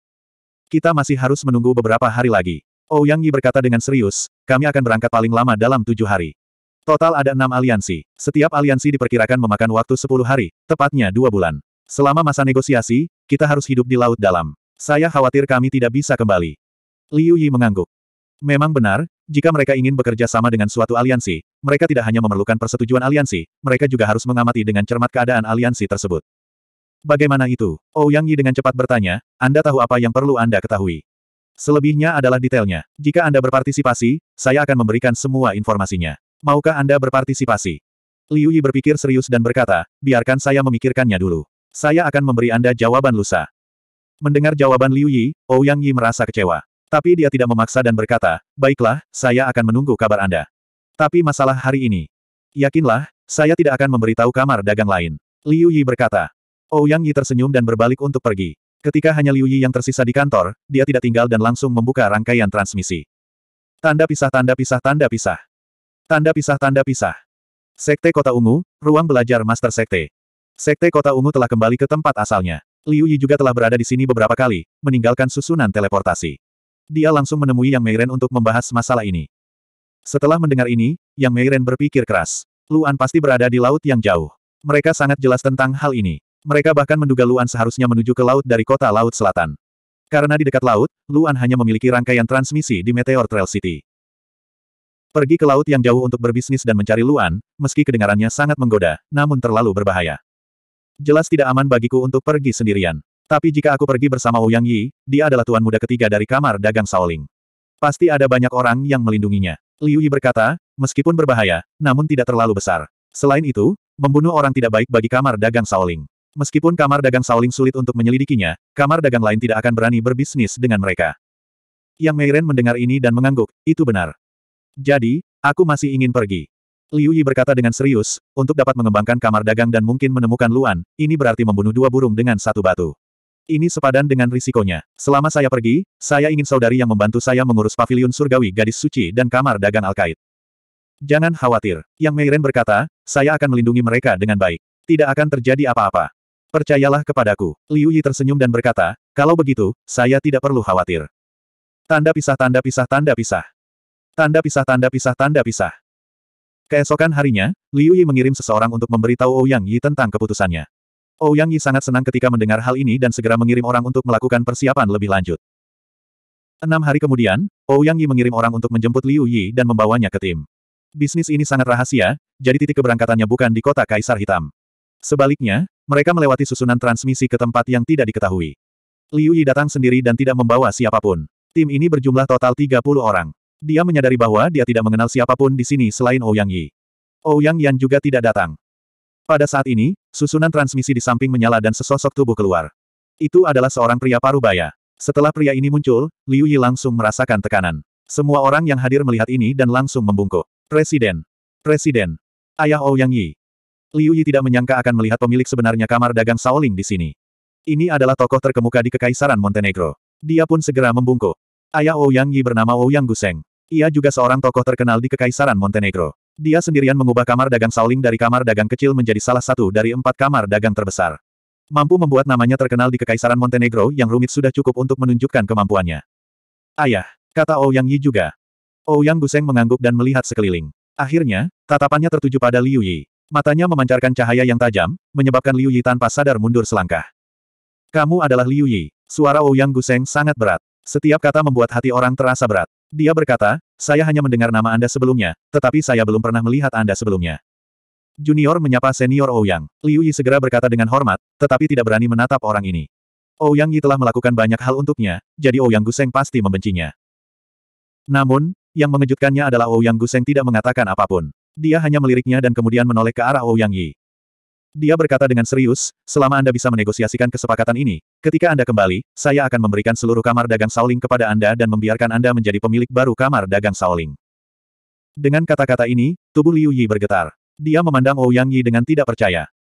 Kita masih harus menunggu beberapa hari lagi. Ouyang oh Yi berkata dengan serius, kami akan berangkat paling lama dalam tujuh hari. Total ada enam aliansi. Setiap aliansi diperkirakan memakan waktu sepuluh hari, tepatnya dua bulan. Selama masa negosiasi, kita harus hidup di laut dalam. Saya khawatir kami tidak bisa kembali. Liu Yi mengangguk. Memang benar, jika mereka ingin bekerja sama dengan suatu aliansi, mereka tidak hanya memerlukan persetujuan aliansi, mereka juga harus mengamati dengan cermat keadaan aliansi tersebut. Bagaimana itu? Oh Yi dengan cepat bertanya, Anda tahu apa yang perlu Anda ketahui. Selebihnya adalah detailnya. Jika Anda berpartisipasi, saya akan memberikan semua informasinya. Maukah Anda berpartisipasi? Liu Yi berpikir serius dan berkata, biarkan saya memikirkannya dulu. Saya akan memberi Anda jawaban lusa. Mendengar jawaban Liu Yi, Ouyang oh, Yi merasa kecewa. Tapi dia tidak memaksa dan berkata, baiklah, saya akan menunggu kabar Anda. Tapi masalah hari ini. Yakinlah, saya tidak akan memberitahu kamar dagang lain. Liu Yi berkata. Ouyang oh, Yi tersenyum dan berbalik untuk pergi. Ketika hanya Liu Yi yang tersisa di kantor, dia tidak tinggal dan langsung membuka rangkaian transmisi. Tanda pisah tanda pisah tanda pisah. Tanda pisah tanda pisah. Sekte Kota Ungu, Ruang Belajar Master Sekte. Sekte Kota Ungu telah kembali ke tempat asalnya. Liu Yi juga telah berada di sini beberapa kali, meninggalkan susunan teleportasi. Dia langsung menemui Yang Meiren untuk membahas masalah ini. Setelah mendengar ini, Yang Meiren berpikir keras. Luan pasti berada di laut yang jauh. Mereka sangat jelas tentang hal ini. Mereka bahkan menduga Luan seharusnya menuju ke laut dari kota laut selatan. Karena di dekat laut, Luan hanya memiliki rangkaian transmisi di Meteor Trail City. Pergi ke laut yang jauh untuk berbisnis dan mencari Luan, meski kedengarannya sangat menggoda, namun terlalu berbahaya. Jelas tidak aman bagiku untuk pergi sendirian. Tapi jika aku pergi bersama Yang Yi, dia adalah tuan muda ketiga dari kamar dagang Shaoling. Pasti ada banyak orang yang melindunginya. Liu Yi berkata, meskipun berbahaya, namun tidak terlalu besar. Selain itu, membunuh orang tidak baik bagi kamar dagang Shaoling. Meskipun kamar dagang Shaoling sulit untuk menyelidikinya, kamar dagang lain tidak akan berani berbisnis dengan mereka. Yang Meiren mendengar ini dan mengangguk, itu benar. Jadi, aku masih ingin pergi. Liu Yi berkata dengan serius, untuk dapat mengembangkan kamar dagang dan mungkin menemukan Luan, ini berarti membunuh dua burung dengan satu batu. Ini sepadan dengan risikonya. Selama saya pergi, saya ingin saudari yang membantu saya mengurus pavilion surgawi gadis suci dan kamar dagang Al-Qaid. Jangan khawatir. Yang Meiren berkata, saya akan melindungi mereka dengan baik. Tidak akan terjadi apa-apa. Percayalah kepadaku. Liu Yi tersenyum dan berkata, kalau begitu, saya tidak perlu khawatir. Tanda pisah tanda pisah tanda pisah. Tanda pisah tanda pisah tanda pisah. Keesokan harinya, Liu Yi mengirim seseorang untuk memberitahu Ouyang Yi tentang keputusannya. Ouyang oh, Yi sangat senang ketika mendengar hal ini dan segera mengirim orang untuk melakukan persiapan lebih lanjut. Enam hari kemudian, Ouyang oh, Yi mengirim orang untuk menjemput Liu Yi dan membawanya ke tim. Bisnis ini sangat rahasia, jadi titik keberangkatannya bukan di kota Kaisar Hitam. Sebaliknya, mereka melewati susunan transmisi ke tempat yang tidak diketahui. Liu Yi datang sendiri dan tidak membawa siapapun. Tim ini berjumlah total 30 orang. Dia menyadari bahwa dia tidak mengenal siapapun di sini selain Ouyang oh, Yi. Ouyang Yan juga tidak datang. Pada saat ini, susunan transmisi di samping menyala dan sesosok tubuh keluar. Itu adalah seorang pria parubaya. Setelah pria ini muncul, Liu Yi langsung merasakan tekanan. Semua orang yang hadir melihat ini dan langsung membungkuk. Presiden. Presiden. Ayah Ouyang oh Yi. Liu Yi tidak menyangka akan melihat pemilik sebenarnya kamar dagang Shaoling di sini. Ini adalah tokoh terkemuka di Kekaisaran Montenegro. Dia pun segera membungkuk. Ayah Ouyang oh Yi bernama Ouyang oh Guseng. Ia juga seorang tokoh terkenal di Kekaisaran Montenegro. Dia sendirian mengubah kamar dagang Sauling dari kamar dagang kecil menjadi salah satu dari empat kamar dagang terbesar. Mampu membuat namanya terkenal di Kekaisaran Montenegro yang rumit sudah cukup untuk menunjukkan kemampuannya. Ayah, kata Ouyang oh Yi juga. Ouyang oh Guseng mengangguk dan melihat sekeliling. Akhirnya, tatapannya tertuju pada Liu Yi. Matanya memancarkan cahaya yang tajam, menyebabkan Liu Yi tanpa sadar mundur selangkah. Kamu adalah Liu Yi. Suara Ouyang oh Guseng sangat berat. Setiap kata membuat hati orang terasa berat. Dia berkata, saya hanya mendengar nama Anda sebelumnya, tetapi saya belum pernah melihat Anda sebelumnya. Junior menyapa senior Ouyang. Oh Liu Yi segera berkata dengan hormat, tetapi tidak berani menatap orang ini. Ouyang oh Yi telah melakukan banyak hal untuknya, jadi Ouyang oh Guseng pasti membencinya. Namun, yang mengejutkannya adalah Ouyang Guseng tidak mengatakan apapun. Dia hanya meliriknya dan kemudian menoleh ke arah Ouyang Yi. Dia berkata dengan serius, selama Anda bisa menegosiasikan kesepakatan ini, ketika Anda kembali, saya akan memberikan seluruh kamar dagang Saoling kepada Anda dan membiarkan Anda menjadi pemilik baru kamar dagang Saoling. Dengan kata-kata ini, tubuh Liu Yi bergetar. Dia memandang Ouyang Yi dengan tidak percaya.